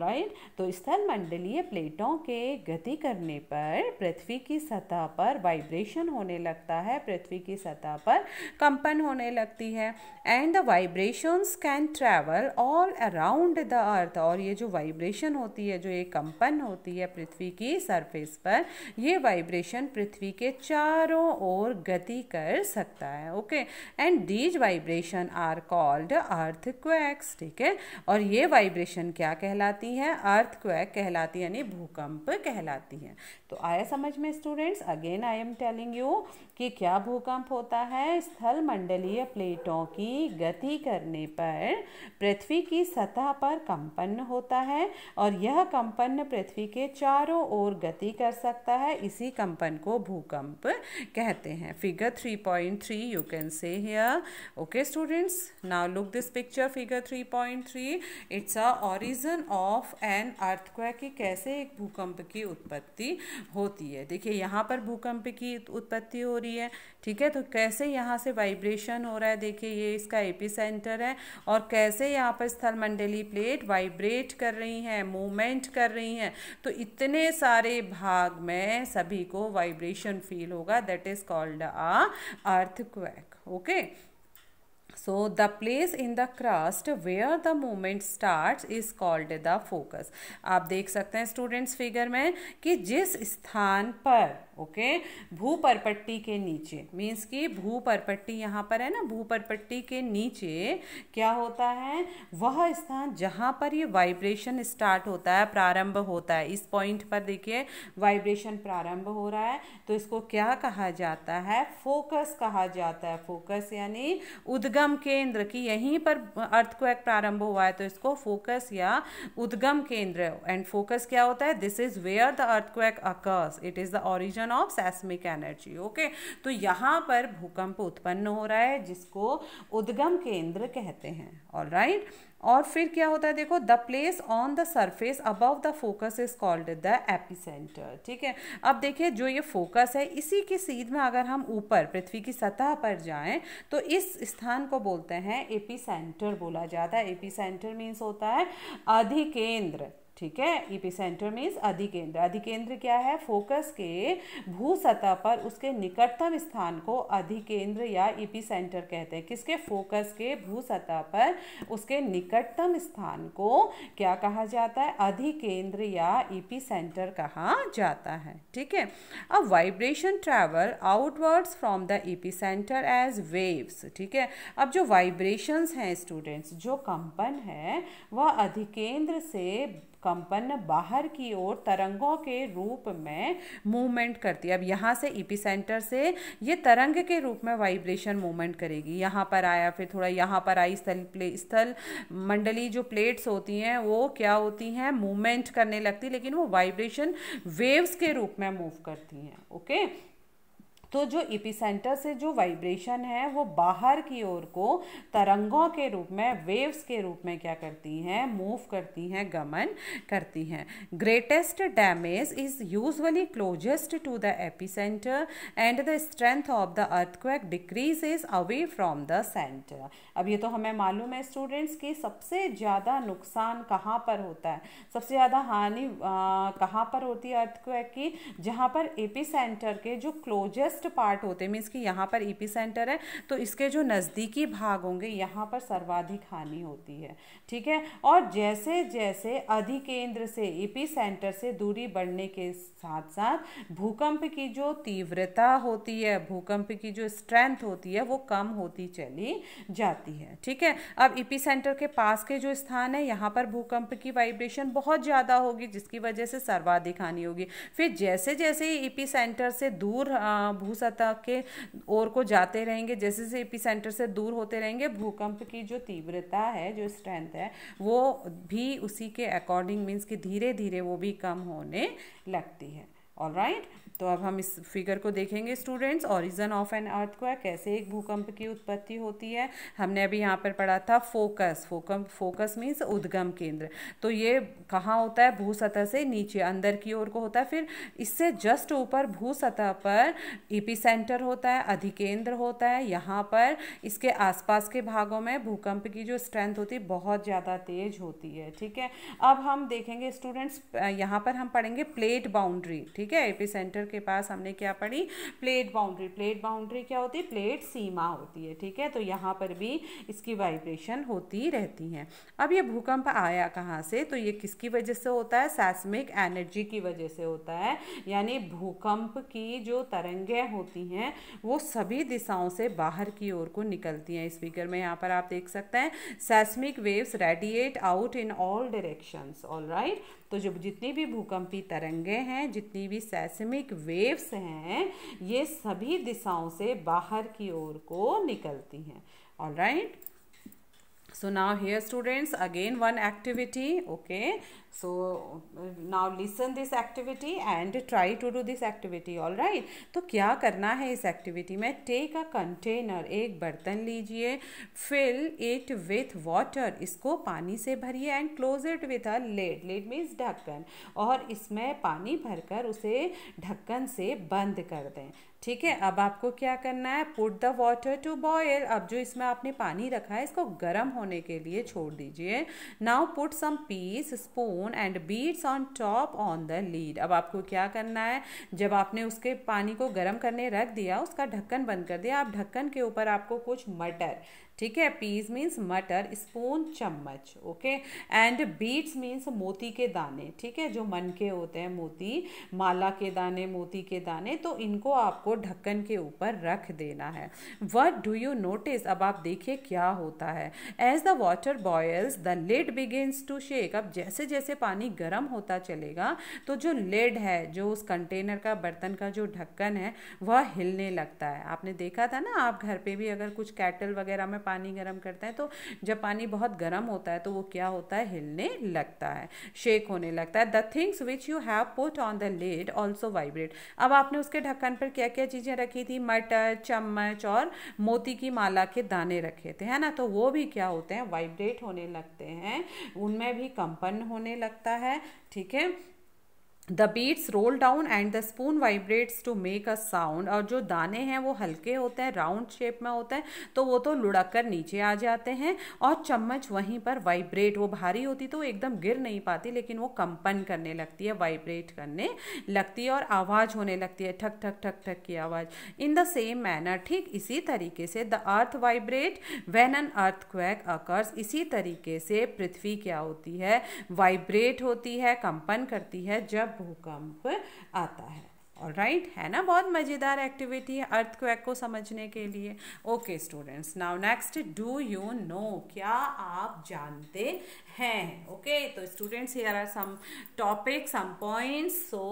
right? तो स्थल मंडलीय प्लेटों के गति करने पर पृथ्वी की सतह पर वाइब्रेशन होने लगता है पृथ्वी की सतह पर कंपन होने लगती है and the vibrations can travel all around the earth और ये जो वाइब्रेशन होती है जो ये कंपन होती है पृथ्वी की सरफेस पर ये वाइब्रेशन पृथ्वी के चारों ओर ओर गति कर सकता है okay and these vibration are called earthquakes क्वैक्स ठीक है और ये वाइब्रेशन क्या कहलाती है अर्थ क्वैक कहलाती है यानी भूकंप कहलाती है तो आया समझ में students again I am telling you कि क्या भूकंप होता है स्थल मंडलीय प्लेटों की गति करने पर पृथ्वी की सतह पर कंपन होता है और यह कंपन पृथ्वी के चारों ओर गति कर सकता है इसी कंपन को भूकंप कहते करते हैं figure 3.3 you can see here okay students now look this picture figure 3.3 it's a origin of an earthquake की कैसे एक भूकंप की उत्पत्ति होती है देखिए यहाँ पर भूकंप की उत्पत्ति हो रही है ठीक है तो कैसे यहाँ से वाइब्रेशन हो रहा है देखिए ये इसका एपी सेंटर है और कैसे यहाँ पर स्थल मंडली प्लेट वाइब्रेट कर रही हैं मूवमेंट कर रही हैं तो इतने सारे भाग में सभी को वाइब्रेशन फील होगा that is called a earthquake okay so the place in the crust where the moment start is called the focus आप देख सकते हैं स्टूडेंट्स फिगर में कि जिस स्थान पर ओके भू परपट्टी के नीचे मीन्स कि भू परपट्टी यहाँ पर है ना भू परपट्टी के नीचे क्या होता है वह स्थान जहाँ पर ये वाइब्रेशन स्टार्ट होता है प्रारंभ होता है इस पॉइंट पर देखिए वाइब्रेशन प्रारंभ हो रहा है तो इसको क्या कहा जाता है फोकस कहा जाता है फोकस यानी उद्गम केंद्र की यहीं पर अर्थक्वेक प्रारंभ हुआ है तो इसको फोकस या उद्गम केंद्र एंड फोकस क्या होता है this is where the earthquake occurs it is the origin generation of seismic energy okay तो यहाँ पर भूकंप उत्पन्न हो रहा है जिसको उद्गम केंद्र कहते हैं ऑल राइट और फिर क्या होता है देखो the place on the surface above the focus is called the epicentre ठीक है अब देखिए जो ये फोकस है इसी की सीध में अगर हम ऊपर पृथ्वी की सतह पर जाएं तो इस स्थान को बोलते हैं एपी सेंटर बोला जाता है एपी सेंटर मीन्स होता है अधिकेंद्र ठीक है इपिसेंटर मीन्स अधिकेंद्र अधिकेंद्र क्या है फोकस के भू सतह पर उसके निकटतम स्थान को अधिकेंद्र या इपिसेंटर कहते हैं किसके फोकस के भू सतह पर उसके निकटतम स्थान को क्या कहा जाता है अधिकेंद्र या इपिसेंटर कहा जाता है ठीक है अब vibration travel outwards from the epicentre as waves ठीक है अब जो वाइब्रेशंस हैं स्टूडेंट्स जो कंपन है वह अधिकेंद्र से कंपन बाहर की ओर तरंगों के रूप में मूवमेंट करती है अब यहाँ से ई सेंटर से ये तरंग के रूप में वाइब्रेशन मूवमेंट करेगी यहाँ पर आया फिर थोड़ा यहाँ पर आई स्थल प्ले स्थल मंडली जो प्लेट्स होती हैं वो क्या होती हैं मूवमेंट करने लगती लेकिन वो वाइब्रेशन वेव्स के रूप में मूव करती हैं ओके तो जो इपिसेंटर से जो वाइब्रेशन है वो बाहर की ओर को तरंगों के रूप में वेव्स के रूप में क्या करती हैं मूव करती हैं गमन करती हैं greatest damage is usually closest to the epicentre and the strength of the earthquake decreases away from the centre अब ये तो हमें मालूम है स्टूडेंट्स कि सबसे ज़्यादा नुकसान कहाँ पर होता है सबसे ज़्यादा हानि कहाँ पर होती है अर्थक्वेक की जहाँ पर सेंटर के जो क्लोजेस्ट वेस्ट पार्ट होते हैं मीन्स कि यहाँ पर ईपी e सेंटर है तो इसके जो नज़दीकी भाग होंगे यहाँ पर सर्वाधिक हानि होती है ठीक है और जैसे जैसे अधिकेंद्र से ईपी e सेंटर से दूरी बढ़ने के साथ साथ भूकंप की जो तीव्रता होती है भूकंप की जो स्ट्रेंथ होती है वो कम होती चली जाती है ठीक है अब ईपी e सेंटर के पास के जो स्थान है यहाँ पर भूकंप की वाइब्रेशन बहुत ज़्यादा होगी जिसकी वजह से सर्वाधिक हानि होगी फिर जैसे जैसे ईपी सेंटर से दूर भू भू सतह के ओर को जाते रहेंगे जैसे जैसे एपी सेंटर से दूर होते रहेंगे भूकंप की जो तीव्रता है जो स्ट्रेंथ है वो भी उसी के अकॉर्डिंग मीन्स कि धीरे धीरे वो भी कम होने लगती है ऑल राइट right? तो अब हम इस फिगर को देखेंगे स्टूडेंट्स ऑरिजन ऑफ एन को कैसे एक भूकंप की उत्पत्ति होती है हमने अभी यहाँ पर पढ़ा था फोकस फोकम फोकस मीन्स उद्गम केंद्र तो ये कहाँ होता है भू सतह से नीचे अंदर की ओर को होता है फिर इससे जस्ट ऊपर भू सतह पर सेंटर होता है अधिकेंद्र होता है यहाँ पर इसके आसपास के भागों में भूकंप की जो स्ट्रेंथ होती है बहुत ज़्यादा तेज होती है ठीक है अब हम देखेंगे स्टूडेंट्स यहाँ पर हम पढ़ेंगे प्लेट बाउंड्री ठीक है सेंटर के पास हमने क्या पढ़ी प्लेट बाउंड्री प्लेट बाउंड्री क्या होती है प्लेट सीमा होती है ठीक है तो यहाँ पर भी इसकी वाइब्रेशन होती रहती हैं अब ये भूकंप आया कहाँ से तो ये किसकी वजह से होता है सैसमिक एनर्जी की वजह से होता है यानी भूकंप की जो तरंगे होती हैं वो सभी दिशाओं से बाहर की ओर को निकलती हैं इस फिगर में यहाँ पर आप देख सकते हैं seismic waves radiate out in all directions all right तो जो जितनी भी भूकंपी तरंगे हैं जितनी भी सैसमिक वेव्स हैं ये सभी दिशाओं से बाहर की ओर को निकलती हैं all right so now here students again one activity okay so now listen this activity and try to do this activity all right तो क्या करना है इस एक्टिविटी में टेक अ कंटेनर एक बर्तन लीजिए फिल इट विथ वाटर इसको पानी से भरिए and close it with a lid lid means ढक्कन और इसमें पानी भरकर उसे ढक्कन से बंद कर दें ठीक है अब आपको क्या करना है put the water to boil अब जो इसमें आपने पानी रखा है इसको गर्म होने के लिए छोड़ दीजिए now put some peas spoon and beads on top on the lid अब आपको क्या करना है जब आपने उसके पानी को गर्म करने रख दिया उसका ढक्कन बंद कर दिया आप ढक्कन के ऊपर आपको कुछ मटर ठीक है पीस मीन्स मटर स्पून चम्मच ओके एंड बीट्स मीन्स मोती के दाने ठीक है जो मन के होते हैं मोती माला के दाने मोती के दाने तो इनको आपको ढक्कन के ऊपर रख देना है वट डू यू नोटिस अब आप देखिए क्या होता है as the water boils the lid begins to shake अब जैसे जैसे पानी गर्म होता चलेगा तो जो लेड है जो उस कंटेनर का बर्तन का जो ढक्कन है वह हिलने लगता है आपने देखा था ना आप घर पे भी अगर कुछ कैटल वगैरह में पानी गर्म करते हैं तो जब पानी बहुत गर्म होता है तो वो क्या होता है हिलने लगता है शेक होने लगता है the things which you have put on the lid also vibrate अब आपने उसके ढक्कन पर क्या क्या चीज़ें रखी थी मटर चम्मच और मोती की माला के दाने रखे थे है ना तो वो भी क्या होते हैं वाइब्रेट होने लगते हैं उनमें भी कंपन होने लगता है ठीक है the beads roll down and the spoon vibrates to make a sound और जो दाने हैं वो हल्के होते हैं राउंड शेप में होते हैं तो वो तो लुढ़क कर नीचे आ जाते हैं और चम्मच वहीं पर वाइब्रेट वो भारी होती तो एकदम गिर नहीं पाती लेकिन वो कंपन करने लगती है वाइब्रेट करने लगती है और आवाज़ होने लगती है ठक ठक ठक ठक की आवाज़ इन द सेम मैनर ठीक इसी तरीके से the earth vibrate when an earthquake occurs इसी तरीके से पृथ्वी क्या होती है वाइब्रेट होती है कंपन करती है जब भूकंप आता है और राइट right? है ना बहुत मज़ेदार एक्टिविटी है अर्थ क्वैक को समझने के लिए okay students now next do you know क्या आप जानते हैं ओके तो students here are some topic some points so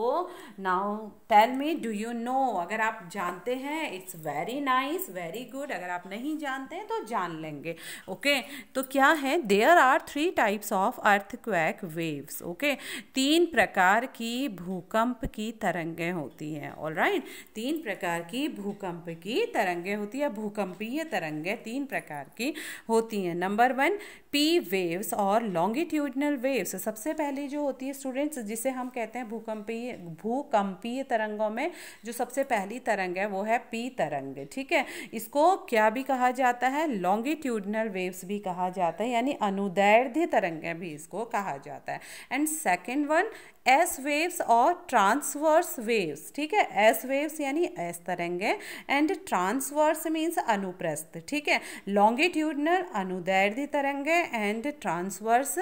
now tell me do you know अगर आप जानते हैं it's very nice very good अगर आप नहीं जानते हैं तो जान लेंगे ओके okay? तो क्या है there are three types of earthquake waves okay तीन प्रकार की भूकंप की तरंगे होती हैं ऑल राइट तीन प्रकार की भूकंप की तरंगे होती है भूकंपीय तरंगे तीन प्रकार की होती हैं नंबर वन पी वेव्स और लॉन्गिट्यूडनल वेव्स सबसे पहले जो होती है स्टूडेंट्स जिसे हम कहते हैं भूकंपीय भूकंपीय तरंगों में जो सबसे पहली तरंग है वो है पी तरंग ठीक है इसको क्या भी कहा जाता है लॉन्गिट्यूडनल वेव्स भी कहा जाता है यानी अनुदैर्ध्य तरंगें भी इसको कहा जाता है and second one S waves और ट्रांसवर्स वेव्स ठीक है एस वेव्स यानी एस तरंगे एंड ट्रांसवर्स मीन्स अनुप्रस्थ ठीक है लॉन्गिट्यूडनल अनुदैर्ध्य तरंगे एंड ट्रांसवर्स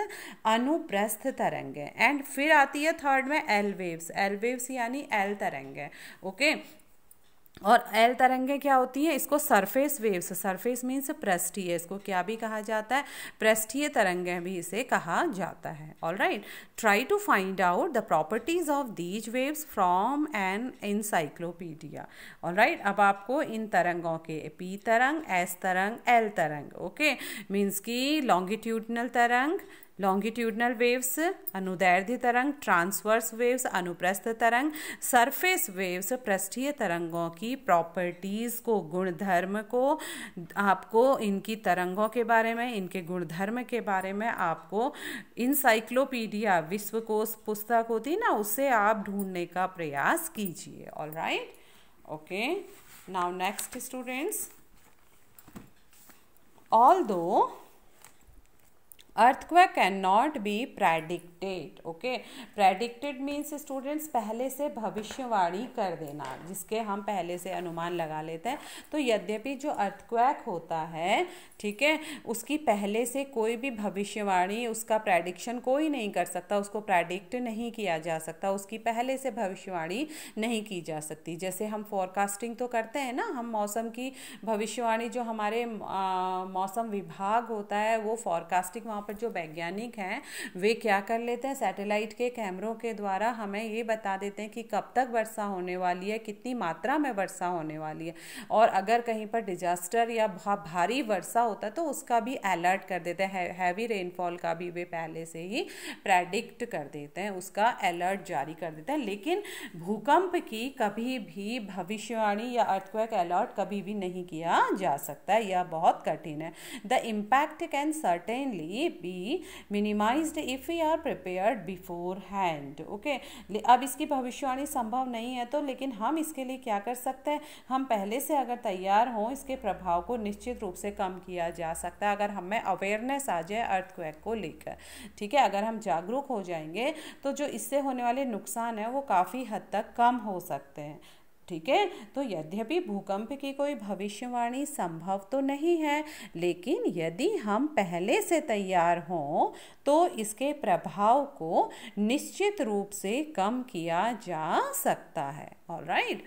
अनुप्रस्थ तरंगे एंड फिर आती है थर्ड में एल वेव्स एल वेव्स यानी एल तरंगे ओके और एल तरंगे क्या होती हैं इसको सरफेस वेव्स सरफेस मीन्स प्रेस्टीय इसको क्या भी कहा जाता है प्रेस्टीय तरंगे भी इसे कहा जाता है all right try to find out the properties of these waves from an encyclopaedia all right अब आपको इन तरंगों के पी तरंग एस तरंग एल तरंग ओके मीन्स की लॉन्गिट्यूडनल तरंग लॉन्गिट्यूडनल वेव्स अनुदैर्ध्य तरंग ट्रांसवर्स वेव्स अनुप्रस्थ तरंग सरफेस वेव्स पृष्ठीय तरंगों की प्रॉपर्टीज़ को गुणधर्म को आपको इनकी तरंगों के बारे में इनके गुणधर्म के बारे में आपको इंसाइक्लोपीडिया विश्वकोश पुस्तक होती ना उसे आप ढूंढने का प्रयास कीजिए all right okay now next students all दो earthquake can not be predicted okay predicted means students पहले से भविष्यवाणी कर देना जिसके हम पहले से अनुमान लगा लेते हैं तो यद्यपि जो अर्थक्वेक होता है ठीक है उसकी पहले से कोई भी भविष्यवाणी उसका प्रेडिक्शन कोई नहीं कर सकता उसको प्रेडिक्ट नहीं किया जा सकता उसकी पहले से भविष्यवाणी नहीं की जा सकती जैसे हम फॉरकास्टिंग तो करते हैं ना हम मौसम की भविष्यवाणी जो हमारे आ, मौसम विभाग होता है वो फॉरकास्टिंग वहाँ पर जो वैज्ञानिक हैं वे क्या कर लेते हैं सैटेलाइट के कैमरों के द्वारा हमें ये बता देते हैं कि कब तक वर्षा होने वाली है कितनी मात्रा में वर्षा होने वाली है और अगर कहीं पर डिजास्टर या भारी वर्षा होता तो उसका भी अलर्ट कर देते हैं हैवी रेनफॉल का भी वे पहले से ही प्रेडिक्ट कर देते हैं उसका अलर्ट जारी कर देते हैं लेकिन भूकंप की कभी भी भविष्यवाणी या अर्थक्वेक अलर्ट कभी भी नहीं किया जा सकता यह बहुत कठिन है the impact can certainly be minimized if we are prepared beforehand okay अब इसकी भविष्यवाणी संभव नहीं है तो लेकिन हम इसके लिए क्या कर सकते हैं हम पहले से अगर तैयार हों इसके प्रभाव को निश्चित रूप से कम किया जा सकता है अगर हमें अवेयरनेस आ जाए अर्थक्वेक को लेकर ठीक है अगर हम जागरूक हो जाएंगे तो जो इससे होने वाले नुकसान है वो काफ़ी हद तक कम हो सकते हैं ठीक है तो यद्यपि भूकंप की कोई भविष्यवाणी संभव तो नहीं है लेकिन यदि हम पहले से तैयार हों तो इसके प्रभाव को निश्चित रूप से कम किया जा सकता है और right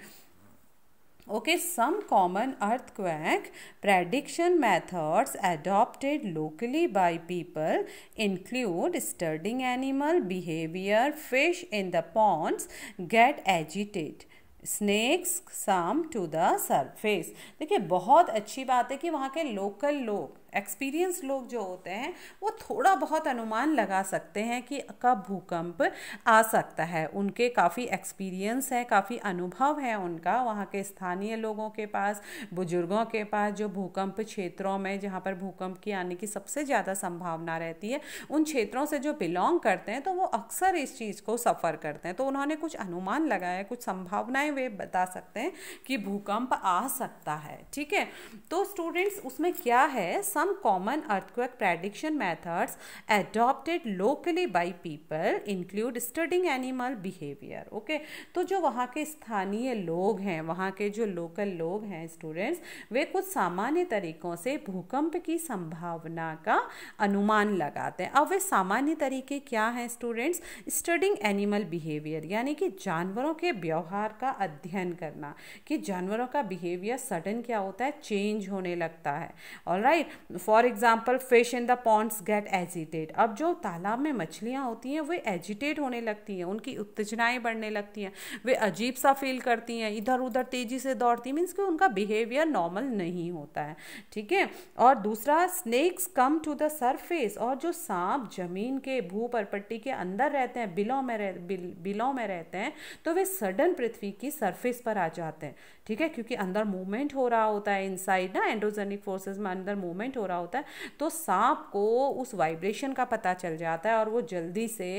okay some common earthquake prediction methods adopted locally by people include studying animal behaviour fish in the ponds get agitated snakes come to the surface देखिए बहुत अच्छी बात है कि वहाँ के लोकल लोग एक्सपीरियंस लोग जो होते हैं वो थोड़ा बहुत अनुमान लगा सकते हैं कि कब भूकंप आ सकता है उनके काफ़ी एक्सपीरियंस है काफ़ी अनुभव है उनका वहाँ के स्थानीय लोगों के पास बुजुर्गों के पास जो भूकंप क्षेत्रों में जहाँ पर भूकंप की आने की सबसे ज़्यादा संभावना रहती है उन क्षेत्रों से जो बिलोंग करते हैं तो वो अक्सर इस चीज़ को सफ़र करते हैं तो उन्होंने कुछ अनुमान लगाया कुछ संभावनाएँ वे बता सकते हैं कि भूकंप आ सकता है ठीक है तो स्टूडेंट्स उसमें क्या है some common earthquake prediction methods adopted locally by people include studying animal behavior okay तो जो वहाँ के स्थानीय लोग हैं वहाँ के जो लोकल लोग हैं स्टूडेंट्स वे कुछ सामान्य तरीकों से भूकंप की संभावना का अनुमान लगाते हैं अब वे सामान्य तरीके क्या हैं स्टूडेंट्स स्टडिंग एनिमल बिहेवियर यानी कि जानवरों के व्यवहार का अध्ययन करना कि जानवरों का बिहेवियर सडन क्या होता है चेंज होने लगता है और right right? For example fish in the ponds get agitate अब जो तालाब में मछलियाँ होती हैं वे एजिटेट होने लगती हैं उनकी उत्तेजनाएँ बढ़ने लगती हैं वे अजीब सा फील करती हैं इधर उधर तेज़ी से दौड़ती मीन्स कि उनका बिहेवियर नॉर्मल नहीं होता है ठीक है और दूसरा snakes come to the surface और जो सांप जमीन के भू परपट्टी के अंदर रहते हैं बिलों में रह बिल, बिलों में रहते हैं तो वे सडन पृथ्वी की सरफेस पर आ जाते हैं ठीक है क्योंकि अंदर मूवमेंट हो रहा होता है इनसाइड ना एंड्रोजेनिक फोर्सेस में अंदर मूवमेंट हो रहा होता है तो सांप को उस वाइब्रेशन का पता चल जाता है और वो जल्दी से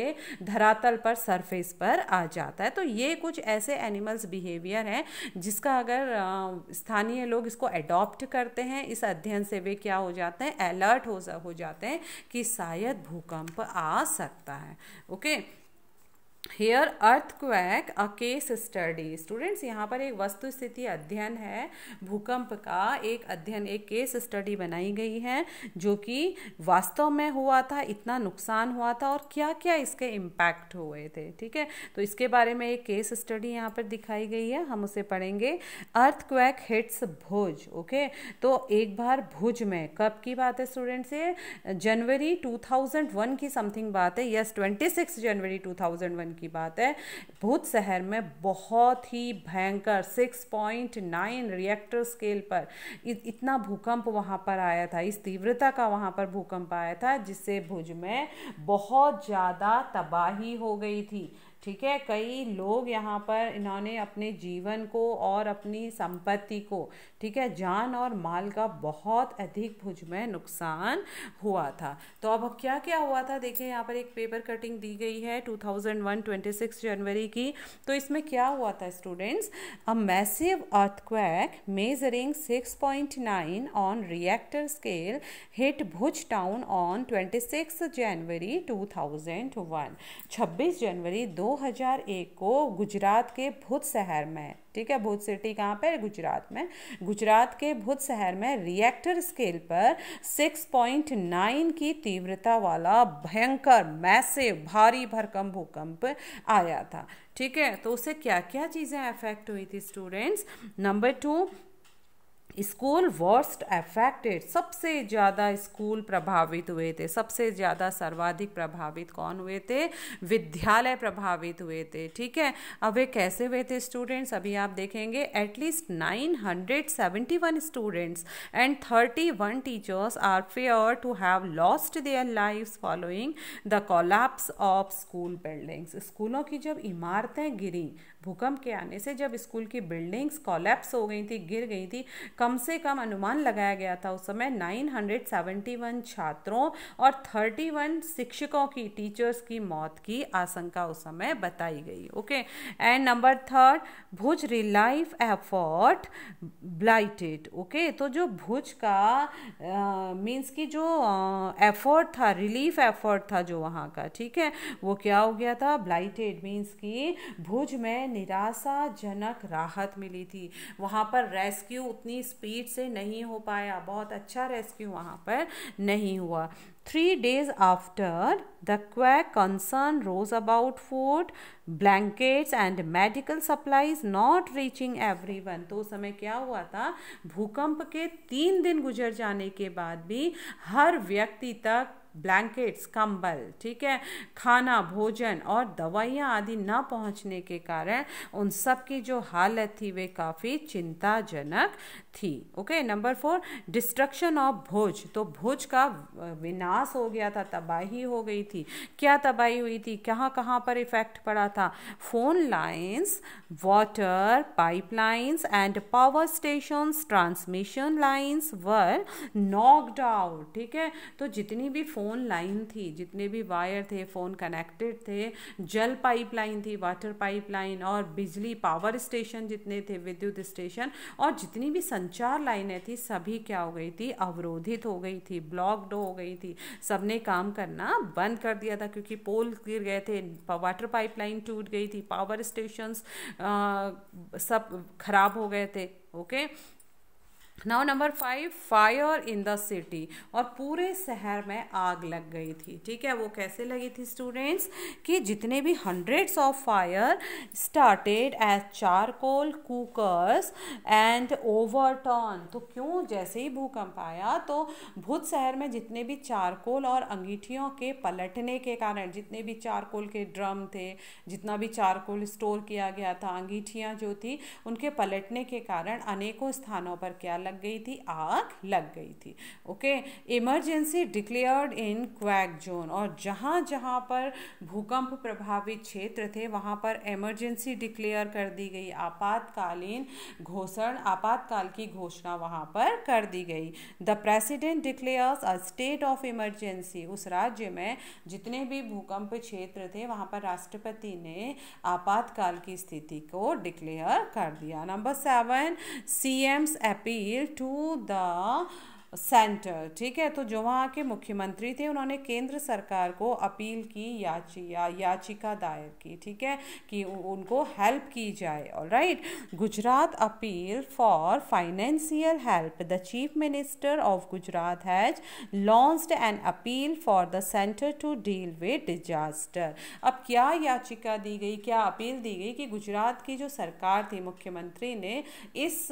धरातल पर सरफेस पर आ जाता है तो ये कुछ ऐसे एनिमल्स बिहेवियर हैं जिसका अगर स्थानीय लोग इसको एडॉप्ट करते हैं इस अध्ययन से वे क्या हो जाते हैं अलर्ट हो, हो जाते हैं कि शायद भूकंप आ सकता है okay here earthquake a case study students यहाँ पर एक वस्तु स्थिति अध्ययन है भूकंप का एक अध्ययन एक केस स्टडी बनाई गई है जो कि वास्तव में हुआ था इतना नुकसान हुआ था और क्या क्या इसके इम्पैक्ट हुए थे ठीक है तो इसके बारे में एक केस स्टडी यहाँ पर दिखाई गई है हम उसे पढ़ेंगे अर्थक्वैक हिट्स भुज ओके तो एक बार भुज में कब की बात है स्टूडेंट्स ये जनवरी वन की समथिंग बात है यस सिक्स जनवरी 2001 की की बात है भूत शहर में बहुत ही भयंकर 6.9 रिएक्टर स्केल पर इतना भूकंप वहाँ पर आया था इस तीव्रता का वहाँ पर भूकंप आया था जिससे भुज में बहुत ज़्यादा तबाही हो गई थी ठीक है कई लोग यहाँ पर इन्होंने अपने जीवन को और अपनी संपत्ति को ठीक है जान और माल का बहुत अधिक भुज में नुकसान हुआ था तो अब क्या क्या हुआ था देखिए यहाँ पर एक पेपर कटिंग दी गई है 2001 26 जनवरी की तो इसमें क्या हुआ था students a massive earthquake measuring 6.9 on Richter scale hit Bhuj town on twenty January two thousand जनवरी दो 2001 को गुजरात के भुज शहर में ठीक है भुज सिटी कहाँ पर गुजरात में गुजरात के भुज शहर में रिएक्टर स्केल पर 6.9 की तीव्रता वाला भयंकर मैसिव भारी भरकम भूकंप आया था ठीक है तो उससे क्या क्या चीज़ें अफेक्ट हुई थी students number two school worst affected सबसे ज़्यादा स्कूल प्रभावित हुए थे सबसे ज़्यादा सर्वाधिक प्रभावित कौन हुए थे विद्यालय प्रभावित हुए थे ठीक है अब वे कैसे हुए थे स्टूडेंट्स अभी आप देखेंगे at least 971 students and 31 teachers are feared to have lost their life following the collapse of school buildings स्कूलों की जब इमारतें गिरी भूकंप के आने से जब स्कूल की बिल्डिंग्स कॉलेप्स हो गई थी गिर गई थी कम से कम अनुमान लगाया गया था उस समय 971 छात्रों और 31 शिक्षकों की टीचर्स की मौत की आशंका उस समय बताई गई okay and number third Bhuj relief effort blighted okay तो जो भुज का मींस uh, की जो एफर्ट uh, था रिलीफ एफर्ट था जो वहाँ का ठीक है वो क्या हो गया था ब्लाइटेड मीन्स की भुज में निराशाजनक राहत मिली थी वहाँ पर रेस्क्यू उतनी स्पीड से नहीं हो पाया बहुत अच्छा रेस्क्यू वहाँ पर नहीं हुआ three days after the quake concern rose about food blankets and medical supplies not reaching everyone तो उस समय क्या हुआ था भूकंप के तीन दिन गुजर जाने के बाद भी हर व्यक्ति तक ब्लैंकेट्स कंबल ठीक है खाना भोजन और दवाइयाँ आदि न पहुँचने के कारण उन सब की जो हालत थी वे काफ़ी चिंताजनक थी okay number four destruction of Bhuj तो भोज का विनाश हो गया था तबाही हो गई थी क्या तबाही हुई थी कहाँ कहाँ पर इफेक्ट पड़ा था phone lines water pipelines and power station transmission lines were knocked out ठीक है तो जितनी भी फोन फ़ोन लाइन थी जितने भी वायर थे फ़ोन कनेक्टेड थे जल पाइपलाइन थी वाटर पाइपलाइन और बिजली पावर स्टेशन जितने थे विद्युत स्टेशन और जितनी भी संचार लाइनें थी सभी क्या हो गई थी अवरोधित हो गई थी ब्लॉक्ड हो गई थी सबने काम करना बंद कर दिया था क्योंकि पोल गिर गए थे वाटर पाइपलाइन टूट गई थी पावर स्टेशन सब खराब हो गए थे okay okay? Now number five fire in the city और पूरे शहर में आग लग गई थी ठीक है वो कैसे लगी थी स्टूडेंट्स कि जितने भी hundreds of fire started as charcoal cookers and overturn तो क्यों जैसे ही भूकंप आया तो भुज शहर में जितने भी चारकोल और अंगीठियों के पलटने के कारण जितने भी चारकोल के ड्रम थे जितना भी चारकोल स्टोर किया गया था अंगीठियाँ जो थी उनके पलटने के कारण अनेकों स्थानों पर क्या लग लग गई थी आग लग गई थी okay emergency declared in quake zone और जहाँ जहाँ पर भूकंप प्रभावित क्षेत्र थे वहाँ पर इमरजेंसी डिक्लेयर कर दी गई आपातकालीन घोषण आपातकाल की घोषणा वहाँ पर कर दी गई the president declares a state of emergency उस राज्य में जितने भी भूकंप क्षेत्र थे वहाँ पर राष्ट्रपति ने आपातकाल की स्थिति को डिक्लेयर कर दिया number seven C M's appeal to the centre ठीक है तो जो वहाँ के मुख्यमंत्री थे उन्होंने केंद्र सरकार को अपील की याची या, याचिका दायर की ठीक है कि उनको हेल्प की जाए और right Gujarat appeal for financial help the chief minister of Gujarat has launched an appeal for the centre to deal with disaster अब क्या याचिका दी गई क्या अपील दी गई कि गुजरात की जो सरकार थी मुख्यमंत्री ने इस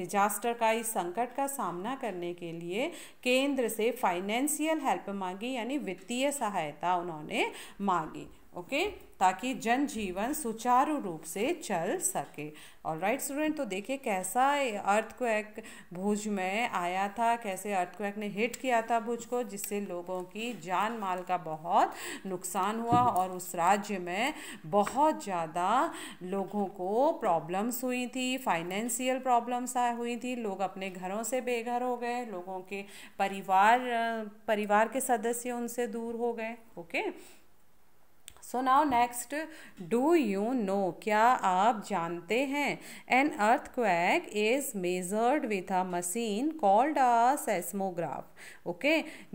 डिजास्टर का इस संकट का सामना करने के लिए केंद्र से फाइनेंशियल हेल्प मांगी यानी वित्तीय सहायता उन्होंने मांगी ओके ताकि जनजीवन सुचारू रूप से चल सके और राइट स्टूडेंट तो देखिए कैसा अर्थ क्वैक भुज में आया था कैसे अर्थ क्वैक ने हिट किया था भुज को जिससे लोगों की जान माल का बहुत नुकसान हुआ और उस राज्य में बहुत ज़्यादा लोगों को प्रॉब्लम्स हुई थी फाइनेंशियल प्रॉब्लम्स हुई थी लोग अपने घरों से बेघर हो गए लोगों के परिवार परिवार के सदस्य उनसे दूर हो गए okay okay? So now next do you know क्या आप जानते हैं an earthquake is measured with a machine called a seismograph okay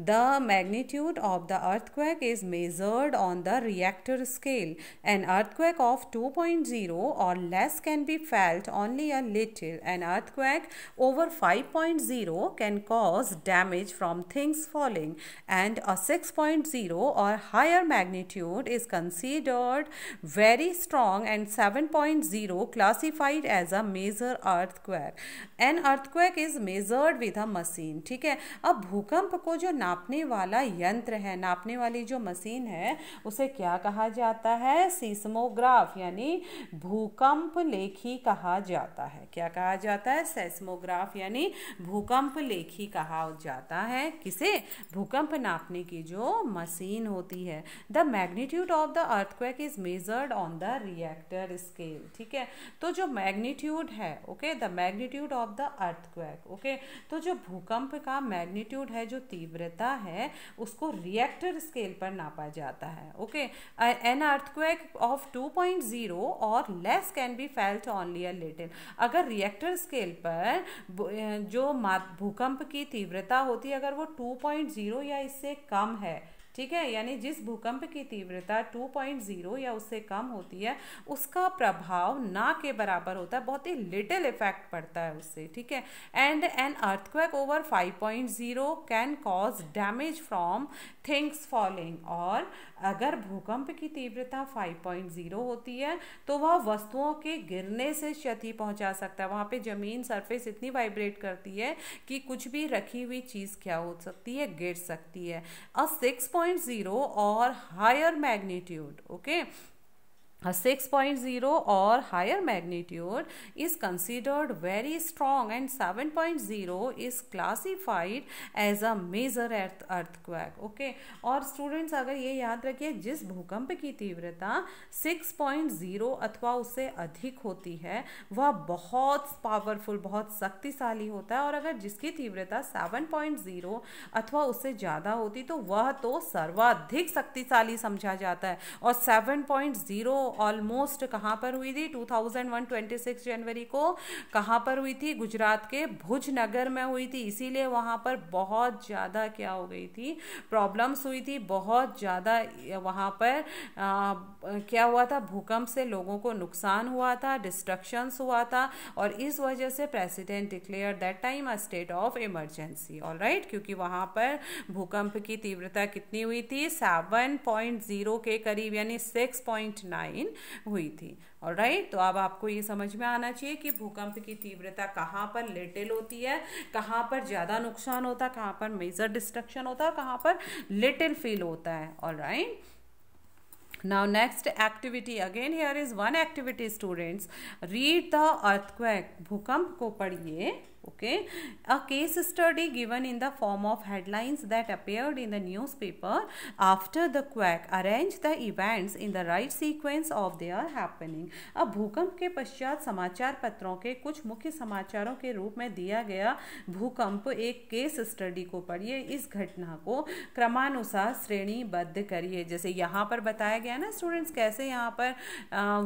the magnitude of the earthquake is measured on the Richter scale an earthquake of two point zero और less can be felt only a little an earthquake over five point zero can cause damage from things falling and a six point zero और higher magnitude is considered very strong and 7.0 classified as a major earthquake. An earthquake is measured with a machine. ठीक है अब भूकंप को जो नापने वाला यंत्र है नापने वाली जो मशीन है उसे क्या कहा जाता है सीस्मोग्राफ यानी भूकंप लेखी कहा जाता है क्या कहा जाता है सेस्मोग्राफ यानी भूकंप लेखी कहा जाता है किसे भूकंप नापने की जो मशीन होती है the magnitude of of the earthquake is measured on the Richter scale ठीक है तो जो मैग्नीट्यूड है okay the magnitude of the earthquake okay तो जो भूकंप का मैग्नीट्यूड है जो तीव्रता है उसको रिएक्टर स्केल पर नापा जाता है ओके एन अर्थक्वेक ऑफ 2.0 और less can be felt only a little अगर रिएक्टर स्केल पर जो भूकंप की तीव्रता होती है अगर वो 2.0 या इससे कम है ठीक है यानी जिस भूकंप की तीव्रता 2.0 या उससे कम होती है उसका प्रभाव ना के बराबर होता है बहुत ही लिटिल इफेक्ट पड़ता है उससे ठीक है and an earthquake over 5.0 can cause damage from things falling और अगर भूकंप की तीव्रता 5.0 होती है तो वह वस्तुओं के गिरने से क्षति पहुंचा सकता है वहाँ पे ज़मीन सरफेस इतनी वाइब्रेट करती है कि कुछ भी रखी हुई चीज़ क्या हो सकती है गिर सकती है अ सिक्स जीरो और higher magnitude okay six point zero और higher magnitude is considered very strong and seven point zero is classified as a major earth earthquake okay और स्टूडेंट्स अगर ये याद रखिए जिस भूकंप की तीव्रता सिक्स पॉइंट जीरो अथवा उससे अधिक होती है वह बहुत पावरफुल बहुत शक्तिशाली होता है और अगर जिसकी तीव्रता सेवन पॉइंट जीरो अथवा उससे ज़्यादा होती तो वह तो सर्वाधिक शक्तिशाली समझा जाता है और सेवन पॉइंट जीरो ऑलमोस्ट कहाँ पर हुई थी 2001 26 जनवरी को कहाँ पर हुई थी गुजरात के भुज नगर में हुई थी इसीलिए वहाँ पर बहुत ज़्यादा क्या हो गई थी प्रॉब्लम्स हुई थी बहुत ज़्यादा वहाँ पर आ, क्या हुआ था भूकंप से लोगों को नुकसान हुआ था डिस्ट्रक्शंस हुआ था और इस वजह से president declare that time a state of emergency all right क्योंकि वहाँ पर भूकंप की तीव्रता कितनी हुई थी सेवन पॉइंट जीरो के करीब यानी सिक्स पॉइंट नाइन जमीन हुई थी और राइट तो अब आपको ये समझ में आना चाहिए कि भूकंप की तीव्रता कहाँ पर लिटिल होती है कहाँ पर ज़्यादा नुकसान होता है कहाँ पर मेजर डिस्ट्रक्शन होता है कहाँ पर लिटिल फील होता है और right now next activity again here is one activity students read the earthquake भूकंप को पढ़िए okay okay a case study given in the form of headlines that appeared in the newspaper after the quake arrange the events in the right sequence of their happening अब भूकंप के पश्चात समाचार पत्रों के कुछ मुख्य समाचारों के रूप में दिया गया भूकंप एक केस स्टडी को पढ़िए इस घटना को क्रमानुसार श्रेणीबद्ध करिए जैसे यहाँ पर बताया गया ना स्टूडेंट्स कैसे यहाँ पर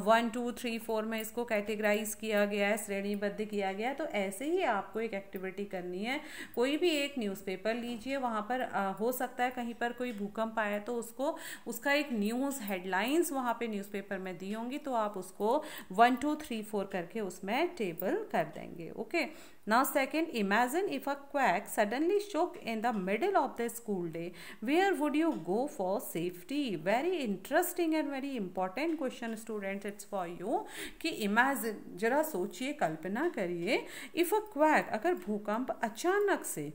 वन टू थ्री फोर में इसको कैटेगराइज किया गया है श्रेणीबद्ध किया गया तो ऐसे ही आप आपको एक एक्टिविटी करनी है कोई भी एक न्यूज़पेपर लीजिए वहाँ पर आ, हो सकता है कहीं पर कोई भूकंप आया तो उसको उसका एक न्यूज़ हेडलाइंस वहाँ पे न्यूज़पेपर में दी होंगी तो आप उसको वन टू थ्री फोर करके उसमें टेबल कर देंगे okay Now second, imagine if a quack suddenly shook in the middle of the school day. Where would you go for safety? Very interesting and very important question students. It's for you कि imagine जरा सोचिए कल्पना करिए if a quack अगर भूकंप अचानक से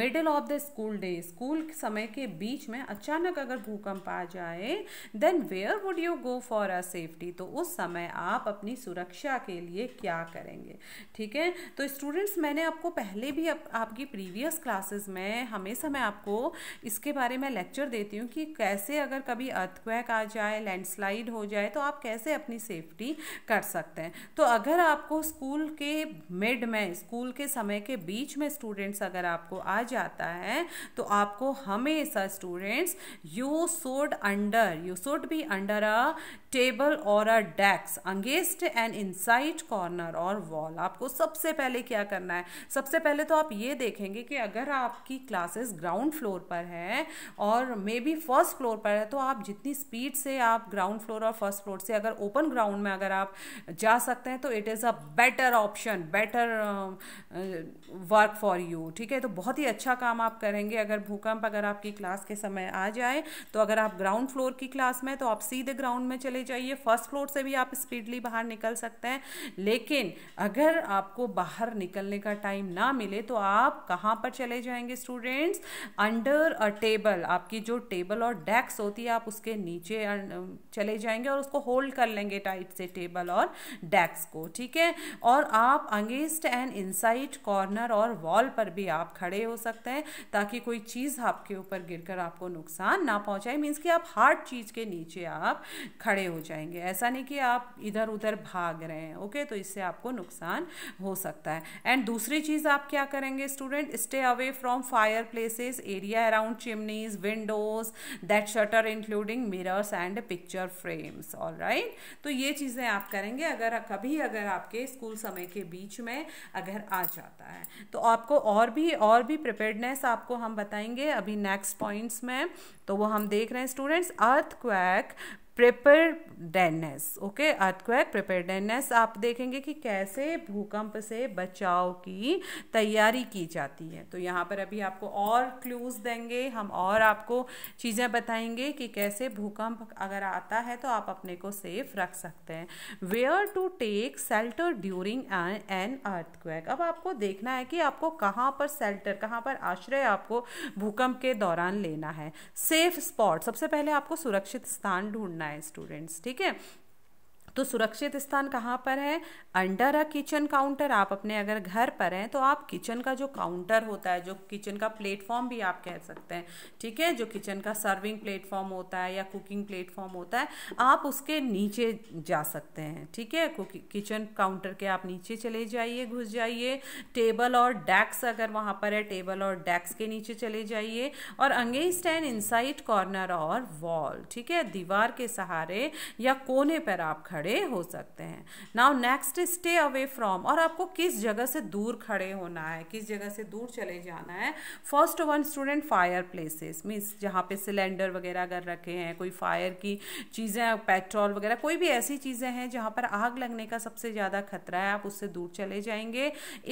middle of the school day school समय के बीच में अचानक अगर भूकंप आ जाए then where would you go for a safety तो उस समय आप अपनी सुरक्षा के लिए क्या करेंगे ठीक है तो स्टूडेंट्स मैंने आपको पहले भी आप, आपकी प्रीवियस क्लासेस में हमेशा मैं आपको इसके बारे में लेक्चर देती हूँ कि कैसे अगर कभी अर्थक्वैक आ जाए लैंडस्लाइड हो जाए तो आप कैसे अपनी सेफ्टी कर सकते हैं तो अगर आपको स्कूल के मिड में स्कूल के समय के बीच में स्टूडेंट्स अगर आपको आ जाता है तो आपको हमेशा students you should under you should be under a table और a desk against and inside corner और वॉल आपको सबसे पहले क्या करना है सबसे पहले तो आप ये देखेंगे कि अगर आपकी क्लासेस ग्राउंड फ्लोर पर है और मे बी फर्स्ट फ्लोर पर है तो आप जितनी स्पीड से आप ग्राउंड फ्लोर और फर्स्ट फ्लोर से अगर ओपन ग्राउंड में अगर आप जा सकते हैं तो it is a better option better work for you ठीक है तो बहुत ही ही अच्छा काम आप करेंगे अगर भूकंप अगर आपकी क्लास के समय आ जाए तो अगर आप ग्राउंड फ्लोर की क्लास में तो आप सीधे ग्राउंड में चले जाइए फर्स्ट फ्लोर से भी आप स्पीडली बाहर निकल सकते हैं लेकिन अगर आपको बाहर निकलने का टाइम ना मिले तो आप कहाँ पर चले जाएंगे स्टूडेंट्स अंडर अ टेबल आपकी जो टेबल और डेस्क होती है आप उसके नीचे चले जाएंगे और उसको होल्ड कर लेंगे टाइट से टेबल और डेस्क को ठीक है और आप अंगेस्ट एंड इनसाइड कॉर्नर और वॉल पर भी आप खड़े हो हो सकता है ताकि कोई चीज़ आपके ऊपर गिरकर आपको नुकसान ना पहुंचाए मीन्स कि आप हार्ड चीज़ के नीचे आप खड़े हो जाएंगे ऐसा नहीं कि आप इधर उधर भाग रहे हैं ओके तो इससे आपको नुकसान हो सकता है एंड दूसरी चीज़ आप क्या करेंगे student stay away from fire fireplaces area around chimneys windows that shatter including mirrors and picture frames all right तो ये चीज़ें आप करेंगे अगर कभी अगर आपके स्कूल समय के बीच में अगर आ जाता है तो आपको और भी और भी प्रिपेयर्डनेस आपको हम बताएंगे अभी नेक्स्ट पॉइंट्स में तो वो हम देख रहे हैं students earthquake preparedness okay earthquake preparedness आप देखेंगे कि कैसे भूकंप से बचाव की तैयारी की जाती है तो यहाँ पर अभी आपको और क्लूज देंगे हम और आपको चीज़ें बताएंगे कि कैसे भूकंप अगर आता है तो आप अपने को सेफ रख सकते हैं where to take shelter during an earthquake अब आपको देखना है कि आपको कहाँ पर सेल्टर कहाँ पर आश्रय आपको भूकंप के दौरान लेना है सेफ स्पॉट सबसे पहले आपको सुरक्षित स्थान ढूंढना करना है स्टूडेंट्स ठीक है तो सुरक्षित स्थान कहाँ पर है अंडर अ किचन काउंटर आप अपने अगर घर पर हैं तो आप किचन का जो काउंटर होता है जो किचन का प्लेटफॉर्म भी आप कह सकते हैं ठीक है जो किचन का सर्विंग प्लेटफॉर्म होता है या कुकिंग प्लेटफॉर्म होता है आप उसके नीचे जा सकते हैं ठीक है किचन काउंटर के आप नीचे चले जाइए घुस जाइए टेबल और डेस्क अगर वहाँ पर है टेबल और डेस्क के नीचे चले जाइए और अंगेज एंड इनसाइड कॉर्नर और वॉल ठीक है दीवार के सहारे या कोने पर आप खड़े खड़े हो सकते हैं now next stay away from और आपको किस जगह से दूर खड़े होना है किस जगह से दूर चले जाना है first one student fire places means जहाँ पे सिलेंडर वगैरह अगर रखे हैं कोई फायर की चीज़ें पेट्रोल वगैरह कोई भी ऐसी चीज़ें हैं जहाँ पर आग लगने का सबसे ज़्यादा खतरा है आप उससे दूर चले जाएंगे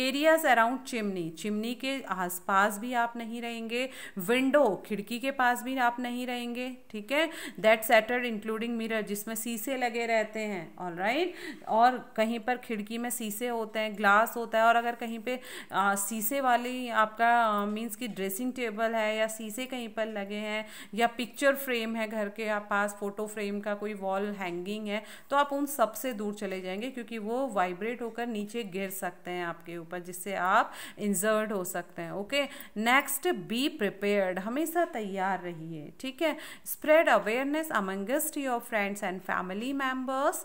एरियाज अराउंड चिमनी चिमनी के आसपास भी आप नहीं रहेंगे विंडो खिड़की के पास भी आप नहीं रहेंगे ठीक है दैट सेटर इंक्लूडिंग मिरर जिसमें शीशे लगे रहते हैं हैं ऑल राइट और कहीं पर खिड़की में शीशे होते हैं ग्लास होता है और अगर कहीं पे शीशे वाली आपका मीन्स की ड्रेसिंग टेबल है या शीशे कहीं पर लगे हैं या पिक्चर फ्रेम है घर के आप पास फोटो फ्रेम का कोई वॉल हैंगिंग है तो आप उन सब से दूर चले जाएंगे क्योंकि वो वाइब्रेट होकर नीचे गिर सकते हैं आपके ऊपर जिससे आप इंजर्ड हो सकते हैं ओके नेक्स्ट बी प्रिपेयर्ड हमेशा तैयार रहिए ठीक है spread awareness amongst your friends and family members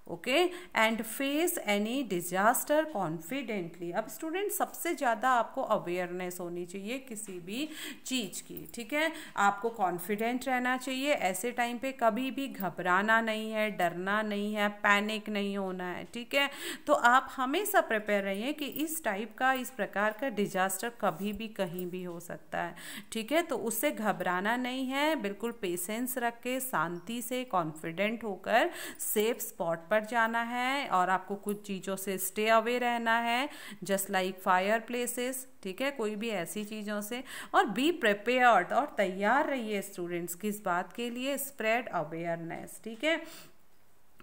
okay and face any disaster confidently अब स्टूडेंट सबसे ज़्यादा आपको अवेयरनेस होनी चाहिए किसी भी चीज़ की ठीक है आपको कॉन्फिडेंट रहना चाहिए ऐसे टाइम पे कभी भी घबराना नहीं है डरना नहीं है पैनिक नहीं होना है ठीक है तो आप हमेशा प्रिपेयर रहिए कि इस टाइप का इस प्रकार का डिजास्टर कभी भी कहीं भी हो सकता है ठीक है तो उससे घबराना नहीं है बिल्कुल पेशेंस रख के शांति से कॉन्फिडेंट होकर सेफ स्पॉट पर अंदर जाना है और आपको कुछ चीज़ों से स्टे अवे रहना है जस्ट लाइक फायर प्लेसेस ठीक है कोई भी ऐसी चीज़ों से और बी प्रिपेयर्ड और तैयार रहिए स्टूडेंट्स किस बात के लिए स्प्रेड अवेयरनेस ठीक है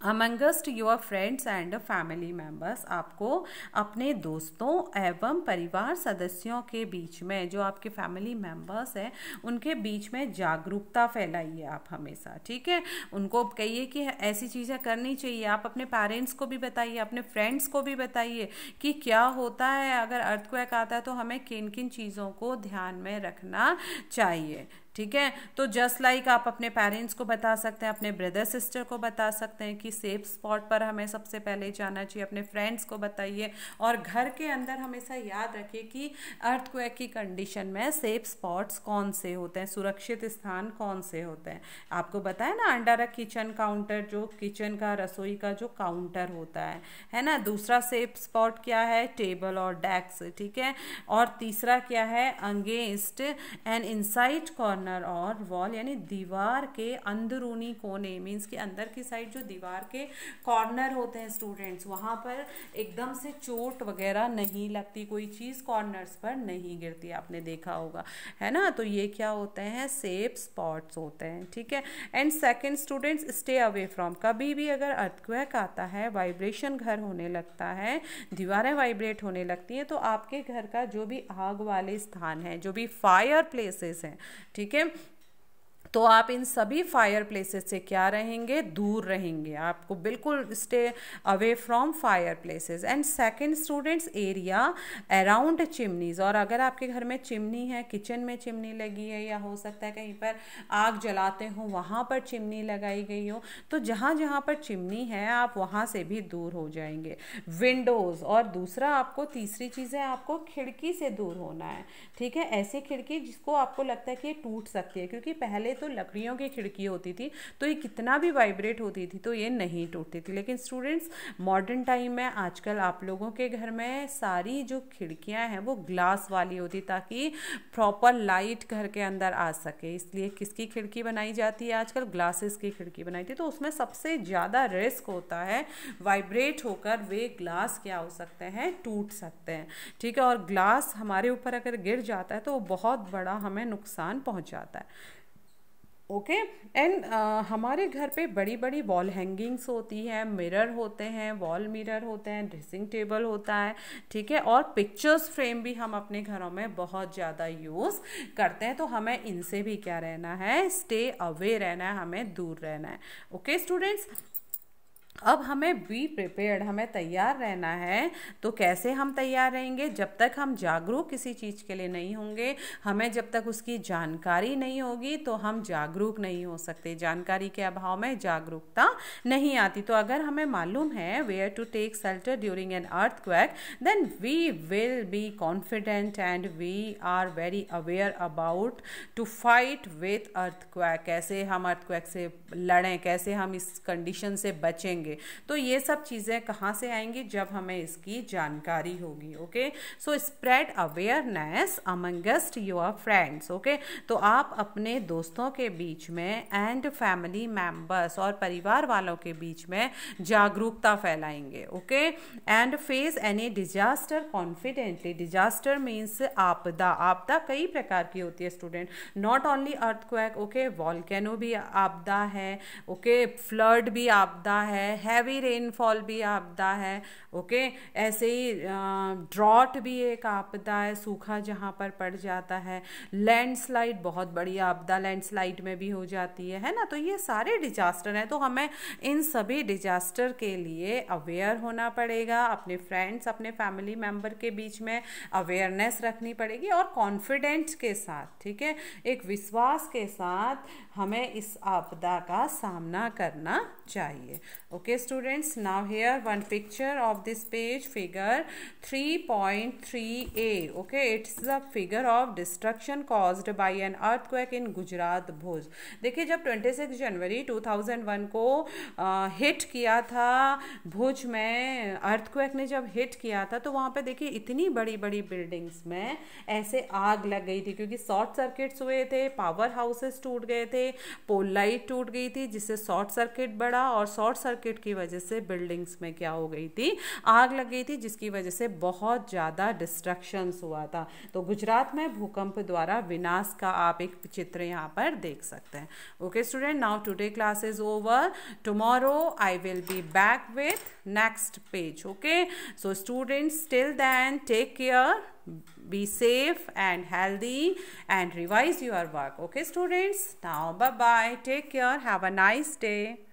amongst your friends and family members आपको अपने दोस्तों एवं परिवार सदस्यों के बीच में जो आपके फैमिली मेम्बर्स हैं उनके बीच में जागरूकता फैलाइए आप हमेशा ठीक है उनको कहिए कि ऐसी चीज़ें करनी चाहिए आप अपने पेरेंट्स को भी बताइए अपने फ्रेंड्स को भी बताइए कि क्या होता है अगर अर्थक्वैक आता है तो हमें किन किन चीज़ों को ध्यान में रखना चाहिए ठीक है तो जस्ट लाइक like आप अपने पेरेंट्स को बता सकते हैं अपने ब्रदर सिस्टर को बता सकते हैं कि सेफ स्पॉट पर हमें सबसे पहले जाना चाहिए अपने फ्रेंड्स को बताइए और घर के अंदर हमेशा याद रखिए कि अर्थ की कंडीशन में सेफ स्पॉट्स कौन से होते हैं सुरक्षित स्थान कौन से होते हैं आपको बताए ना अंडर अ किचन काउंटर जो किचन का रसोई का जो काउंटर होता है है ना दूसरा सेफ स्पॉट क्या है टेबल और डेस्क ठीक है और तीसरा क्या है against and inside corner corner और वॉल यानी दीवार के अंदरूनी कोने मीन्स के अंदर की साइड जो दीवार के कॉर्नर होते हैं स्टूडेंट्स वहाँ पर एकदम से चोट वगैरह नहीं लगती कोई चीज़ कॉर्नर्स पर नहीं गिरती आपने देखा होगा है ना तो ये क्या होते हैं सेफ स्पॉट्स होते हैं ठीक है and second students stay away from कभी भी अगर अर्थक्वैक आता है वाइब्रेशन घर होने लगता है दीवारें वाइब्रेट होने लगती हैं तो आपके घर का जो भी आग वाले स्थान है जो भी फायर प्लेसेस हैं ठीक Wege तो आप इन सभी फायर प्लेसेस से क्या रहेंगे दूर रहेंगे आपको बिल्कुल stay away from fire places and second students area around chimneys और अगर आपके घर में चिमनी है किचन में चिमनी लगी है या हो सकता है कहीं पर आग जलाते हो वहाँ पर चिमनी लगाई गई हो तो जहाँ जहाँ पर चिमनी है आप वहाँ से भी दूर हो जाएंगे विंडोज़ और दूसरा आपको तीसरी चीज़ है आपको खिड़की से दूर होना है ठीक है ऐसी खिड़की जिसको आपको लगता है कि टूट सकती है क्योंकि पहले तो लकड़ियों की खिड़की होती थी तो ये कितना भी वाइब्रेट होती थी तो ये नहीं टूटती थी लेकिन स्टूडेंट्स मॉडर्न टाइम में आजकल आप लोगों के घर में सारी जो खिड़कियाँ हैं वो ग्लास वाली होती ताकि प्रॉपर लाइट घर के अंदर आ सके इसलिए किसकी खिड़की बनाई जाती है आजकल ग्लासेस की खिड़की बनाई थी तो उसमें सबसे ज़्यादा रिस्क होता है वाइब्रेट होकर वे ग्लास क्या हो सकते हैं टूट सकते हैं ठीक है और ग्लास हमारे ऊपर अगर गिर जाता है तो वो बहुत बड़ा हमें नुकसान पहुंचाता है ओके okay? एंड uh, हमारे घर पे बड़ी बड़ी वॉल हैंगिंग्स होती हैं मिरर होते हैं वॉल मिरर होते हैं ड्रेसिंग टेबल होता है ठीक है और पिक्चर्स फ्रेम भी हम अपने घरों में बहुत ज़्यादा यूज़ करते हैं तो हमें इनसे भी क्या रहना है स्टे अवे रहना है हमें दूर रहना है ओके okay, स्टूडेंट्स अब हमें बी प्रिपेयर्ड हमें तैयार रहना है तो कैसे हम तैयार रहेंगे जब तक हम जागरूक किसी चीज़ के लिए नहीं होंगे हमें जब तक उसकी जानकारी नहीं होगी तो हम जागरूक नहीं हो सकते जानकारी के अभाव में जागरूकता नहीं आती तो अगर हमें मालूम है where to take shelter during an earthquake then we will be confident and we are very aware about to fight with earthquake कैसे हम अर्थ क्वैक से लड़ें कैसे हम इस कंडीशन से बचेंगे होंगे तो ये सब चीज़ें कहाँ से आएंगी जब हमें इसकी जानकारी होगी okay so spread awareness amongst your friends okay तो आप अपने दोस्तों के बीच में एंड फैमिली मेम्बर्स और परिवार वालों के बीच में जागरूकता फैलाएंगे okay and face any disaster confidently disaster means आपदा आपदा कई प्रकार की होती है student not only earthquake okay volcano भी आपदा है ओके okay? फ्लड भी आपदा है हैवी रेनफॉल भी आपदा है ओके ऐसे ही ड्रॉट भी एक आपदा है सूखा जहाँ पर पड़ जाता है लैंडस्लाइड बहुत बड़ी आपदा लैंडस्लाइड में भी हो जाती है है ना तो ये सारे डिजास्टर हैं तो हमें इन सभी डिजास्टर के लिए अवेयर होना पड़ेगा अपने फ्रेंड्स अपने फैमिली मेम्बर के बीच में अवेयरनेस रखनी पड़ेगी और कॉन्फिडेंट के साथ ठीक है एक विश्वास के साथ हमें इस आपदा का सामना करना चाहिए okay students now okay students now here one picture of this page figure 3.3a it's the figure of destruction destruction by an earthquake in Gujarat bhuj देखिए जब ट्वेंटी सिक्स जनवरी टू थाउजेंड वन को hit किया था भुज में earthquake ने जब hit किया था तो वहाँ पर देखिए इतनी बड़ी बड़ी बिल्डिंग्स में ऐसे आग लग गई थी क्योंकि शॉर्ट सर्किट्स हुए थे पावर हाउसेस टूट गए थे पोल लाइट टूट गई थी जिससे शॉर्ट सर्किट बढ़ा और शॉर्ट सर्किट रॉकेट की वजह से बिल्डिंग्स में क्या हो गई थी आग लग गई थी जिसकी वजह से बहुत ज़्यादा डिस्ट्रक्शंस हुआ था तो गुजरात में भूकंप द्वारा विनाश का आप एक चित्र यहाँ पर देख सकते हैं okay student now today class is over tomorrow I will be back with next page okay so students till then take care be safe and healthy and revise your work okay students now bye bye take care have a nice day